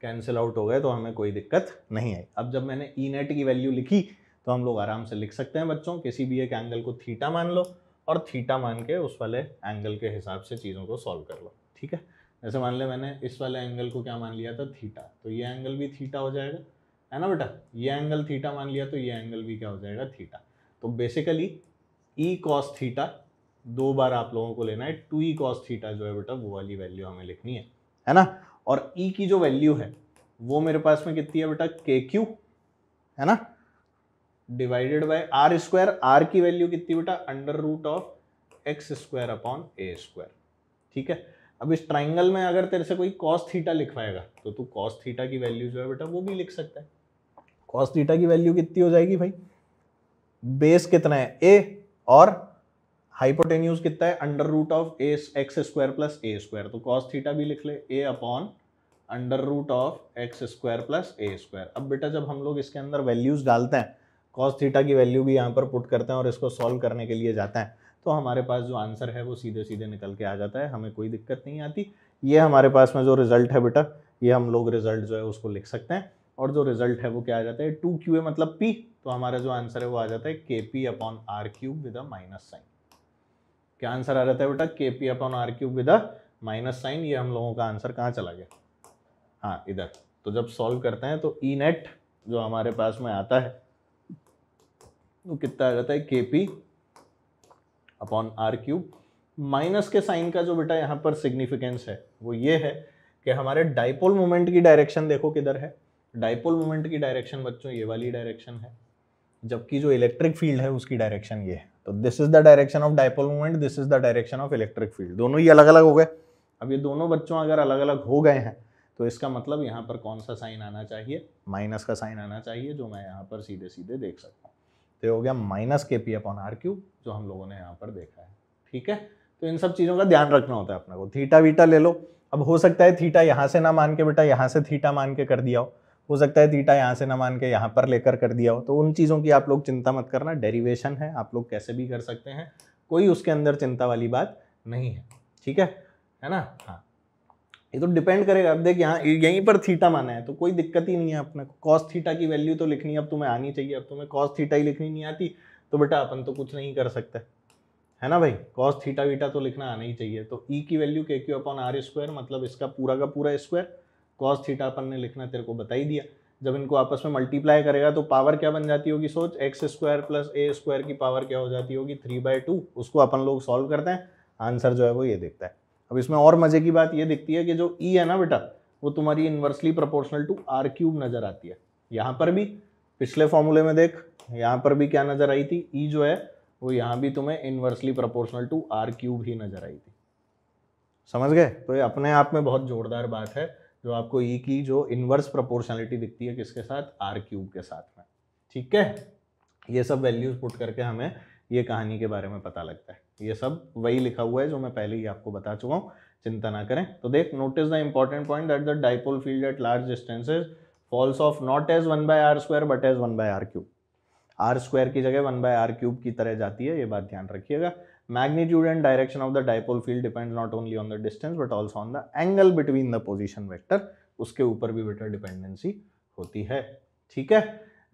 कैंसिल आउट हो गए तो हमें कोई दिक्कत नहीं आई अब जब मैंने ई e नेट की वैल्यू लिखी तो हम लोग आराम से लिख सकते हैं बच्चों किसी भी एक एंगल को थीटा मान लो और थीटा मान के उस वाले एंगल के हिसाब से चीज़ों को सॉल्व कर लो ठीक है जैसे मान लिया मैंने इस वाले एंगल को क्या मान लिया था थीटा तो ये एंगल भी थीटा हो जाएगा है ना बेटा ये एंगल थीटा मान लिया तो ये एंगल भी क्या हो जाएगा थीटा तो बेसिकली ई कॉस थीटा दो बार आप लोगों को लेना है टू ई कॉस थीटा जो है बेटा वो वाली वैल्यू हमें लिखनी है है ना और ई e की जो वैल्यू है वो मेरे पास में कितनी है बेटा के क्यू है ना divided by R square R की वैल्यू कितनी बेटा under root of X square upon A square ठीक है अब इस ट्राइंगल में अगर तेरे से कोई कॉस थीटा लिखवाएगा तो तू कॉस थीटा की वैल्यू जो है बेटा वो भी लिख सकता है कॉस थीटा की वैल्यू कितनी हो जाएगी भाई बेस कितना है ए और हाइपोटेन्यूज कितना है under root of A X square plus A square तो कॉस थीटा भी लिख ले A upon under root of X square plus A square अब बेटा जब हम लोग इसके अंदर वैल्यूज डालते हैं कॉस थीटा की वैल्यू भी यहाँ पर पुट करते हैं और इसको सॉल्व करने के लिए जाते हैं तो हमारे पास जो आंसर है वो सीधे सीधे निकल के आ जाता है हमें कोई दिक्कत नहीं आती ये हमारे पास में जो रिज़ल्ट है बेटा ये हम लोग रिज़ल्ट जो है उसको लिख सकते हैं और जो रिज़ल्ट है वो क्या आ जाता है टू क्यू ए मतलब पी तो हमारा जो आंसर है वो आ जाता है K P upon R cube with a minus sign क्या आंसर आ जाता है बेटा K P upon R cube with a minus sign ये हम लोगों का आंसर कहाँ चला गया हाँ इधर तो जब सॉल्व करते हैं तो ई नेट जो हमारे पास में आता है वो तो कितना आ जाता है K P upon R cube minus के साइन का जो बेटा यहाँ पर सिग्निफिकेंस है वो ये है कि हमारे डाइपोल मोमेंट की डायरेक्शन देखो किधर है डाइपोल मोमेंट की डायरेक्शन बच्चों ये वाली डायरेक्शन है जबकि जो इलेक्ट्रिक फील्ड है उसकी डायरेक्शन ये है तो this is the direction of dipole moment this is the direction of electric field दोनों ही अलग अलग हो गए अब ये दोनों बच्चों अगर अलग अलग हो गए हैं तो इसका मतलब यहाँ पर कौन सा साइन आना चाहिए माइनस का साइन आना चाहिए जो मैं यहाँ पर सीधे सीधे देख सकता हूँ तो ये हो गया माइनस के पी अपॉन आर क्यूब जो हम लोगों ने यहाँ पर देखा है ठीक है तो इन सब चीज़ों का ध्यान रखना होता है अपने को थीटा वीटा ले लो अब हो सकता है थीटा यहाँ से ना मान के बेटा यहाँ से थीटा मान के कर दिया हो हो सकता है थीटा यहाँ से ना मान के यहाँ पर लेकर कर दिया हो तो उन चीज़ों की आप लोग चिंता मत करना डेरिवेशन है आप लोग कैसे भी कर सकते हैं कोई उसके अंदर चिंता वाली बात नहीं है ठीक है है ना हाँ ये तो डिपेंड करेगा अब देख यहाँ यहीं पर थीटा माना है तो कोई दिक्कत ही नहीं है अपने कॉस थीटा की वैल्यू तो लिखनी अब तुम्हें आनी चाहिए अब तुम्हें कॉस थीटा ही लिखनी नहीं आती तो बेटा अपन तो कुछ नहीं कर सकते है ना भाई कॉस थीटा वीटा तो लिखना आना ही चाहिए तो ई e की value K Q upon R square मतलब इसका पूरा का पूरा स्क्वायर कॉस थीटा अपन ने लिखना तेरे को बता ही दिया जब इनको आपस में मल्टीप्लाई करेगा तो पावर क्या बन जाती होगी सोच X square plus A square की पावर क्या हो जाती होगी थ्री बाय टू उसको अपन लोग सॉल्व करते हैं आंसर जो है वो ये देखता है अब इसमें और मजे की बात ये दिखती है कि जो ई e है ना बेटा वो तुम्हारी inversely proportional to R cube नज़र आती है यहाँ पर भी पिछले फॉर्मूले में देख यहाँ पर भी क्या नज़र आई थी ई e जो है वो यहाँ भी तुम्हें inversely proportional to R cube ही नज़र आई थी समझ गए तो ये अपने आप में बहुत जोरदार बात है जो आपको ई e की जो इन्वर्स प्रोपोर्शनलिटी दिखती है किसके साथ आर क्यूब के साथ में ठीक है ये सब वैल्यूज़ पुट करके हमें ये कहानी के बारे में पता लगता है ये सब वही लिखा हुआ है जो मैं पहले ही आपको बता चुका हूँ चिंता ना करें तो देख notice the important point that the dipole field at large distances falls off not as one by R square but as one by R cube R square की जगह वन बाय आर क्यूब की तरह जाती है ये बात ध्यान रखिएगा magnitude and direction of the dipole field depend not only on the distance but also on the angle between the position vector उसके ऊपर भी वेक्टर डिपेंडेंसी होती है ठीक है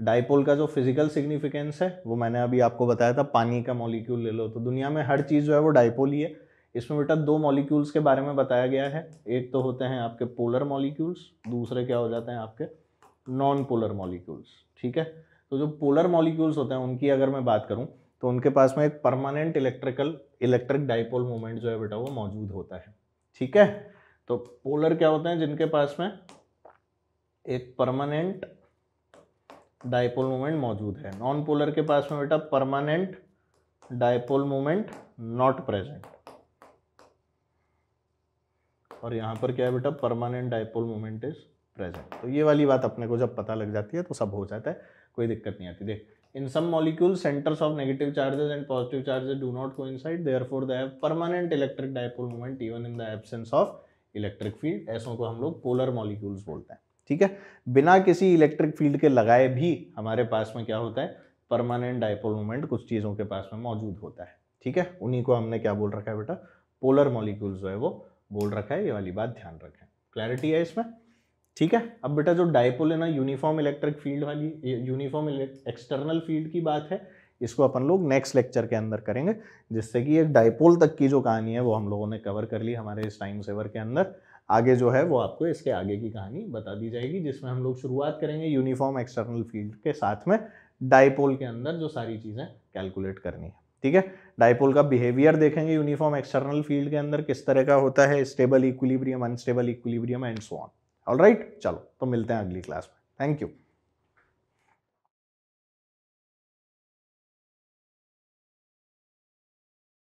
डायपोल का जो फिजिकल सिग्निफिकेंस है वो मैंने अभी आपको बताया था पानी का मॉलिक्यूल ले लो तो दुनिया में हर चीज़ जो है वो डायपोल ही है इसमें बेटा दो मॉलिक्यूल्स के बारे में बताया गया है एक तो होते हैं आपके पोलर मॉलिक्यूल्स दूसरे क्या हो जाते हैं आपके नॉन पोलर मॉलिक्यूल्स ठीक है तो जो पोलर मॉलिक्यूल्स होते हैं उनकी अगर मैं बात करूँ तो उनके पास में एक permanent electrical electric dipole moment जो है बेटा वो मौजूद होता है ठीक है तो पोलर क्या होते हैं जिनके पास में एक परमानेंट डायपोल मोमेंट मौजूद है नॉन पोलर के पास में बेटा permanent dipole moment not present और यहाँ पर क्या है बेटा permanent dipole moment is present तो ये वाली बात अपने को जब पता लग जाती है तो सब हो जाता है कोई दिक्कत नहीं आती देख in some molecule centers of negative charges and positive charges do not there therefore the have permanent electric dipole moment even in the absence of electric field ऐसों को हम लोग पोलर मॉलिक्यूल्स बोलते हैं ठीक है बिना किसी इलेक्ट्रिक फील्ड के लगाए भी हमारे पास में क्या होता है परमानेंट डायपोल मोमेंट कुछ चीज़ों के पास में मौजूद होता है ठीक है उन्हीं को हमने क्या बोल रखा है बेटा पोलर मॉलिक्यूल्स जो है वो बोल रखा है ये वाली बात ध्यान रखें क्लैरिटी है इसमें ठीक है अब बेटा जो डायपोल है ना यूनिफॉर्म इलेक्ट्रिक फील्ड वाली यूनिफॉर्म एक्सटर्नल फील्ड की बात है इसको अपन लोग नेक्स्ट लेक्चर के अंदर करेंगे जिससे कि एक डायपोल तक की जो कहानी है वो हम लोगों ने कवर कर ली हमारे इस टाइम सेवर के अंदर आगे जो है वो आपको इसके आगे की कहानी बता दी जाएगी जिसमें हम लोग शुरुआत करेंगे यूनिफॉर्म एक्सटर्नल फील्ड के साथ में डायपोल के अंदर जो सारी चीज़ें कैलकुलेट करनी है ठीक है डायपोल का बिहेवियर देखेंगे यूनिफॉर्म एक्सटर्नल फील्ड के अंदर किस तरह का होता है stable equilibrium unstable equilibrium and so on all right चलो तो मिलते हैं अगली क्लास में थैंक यू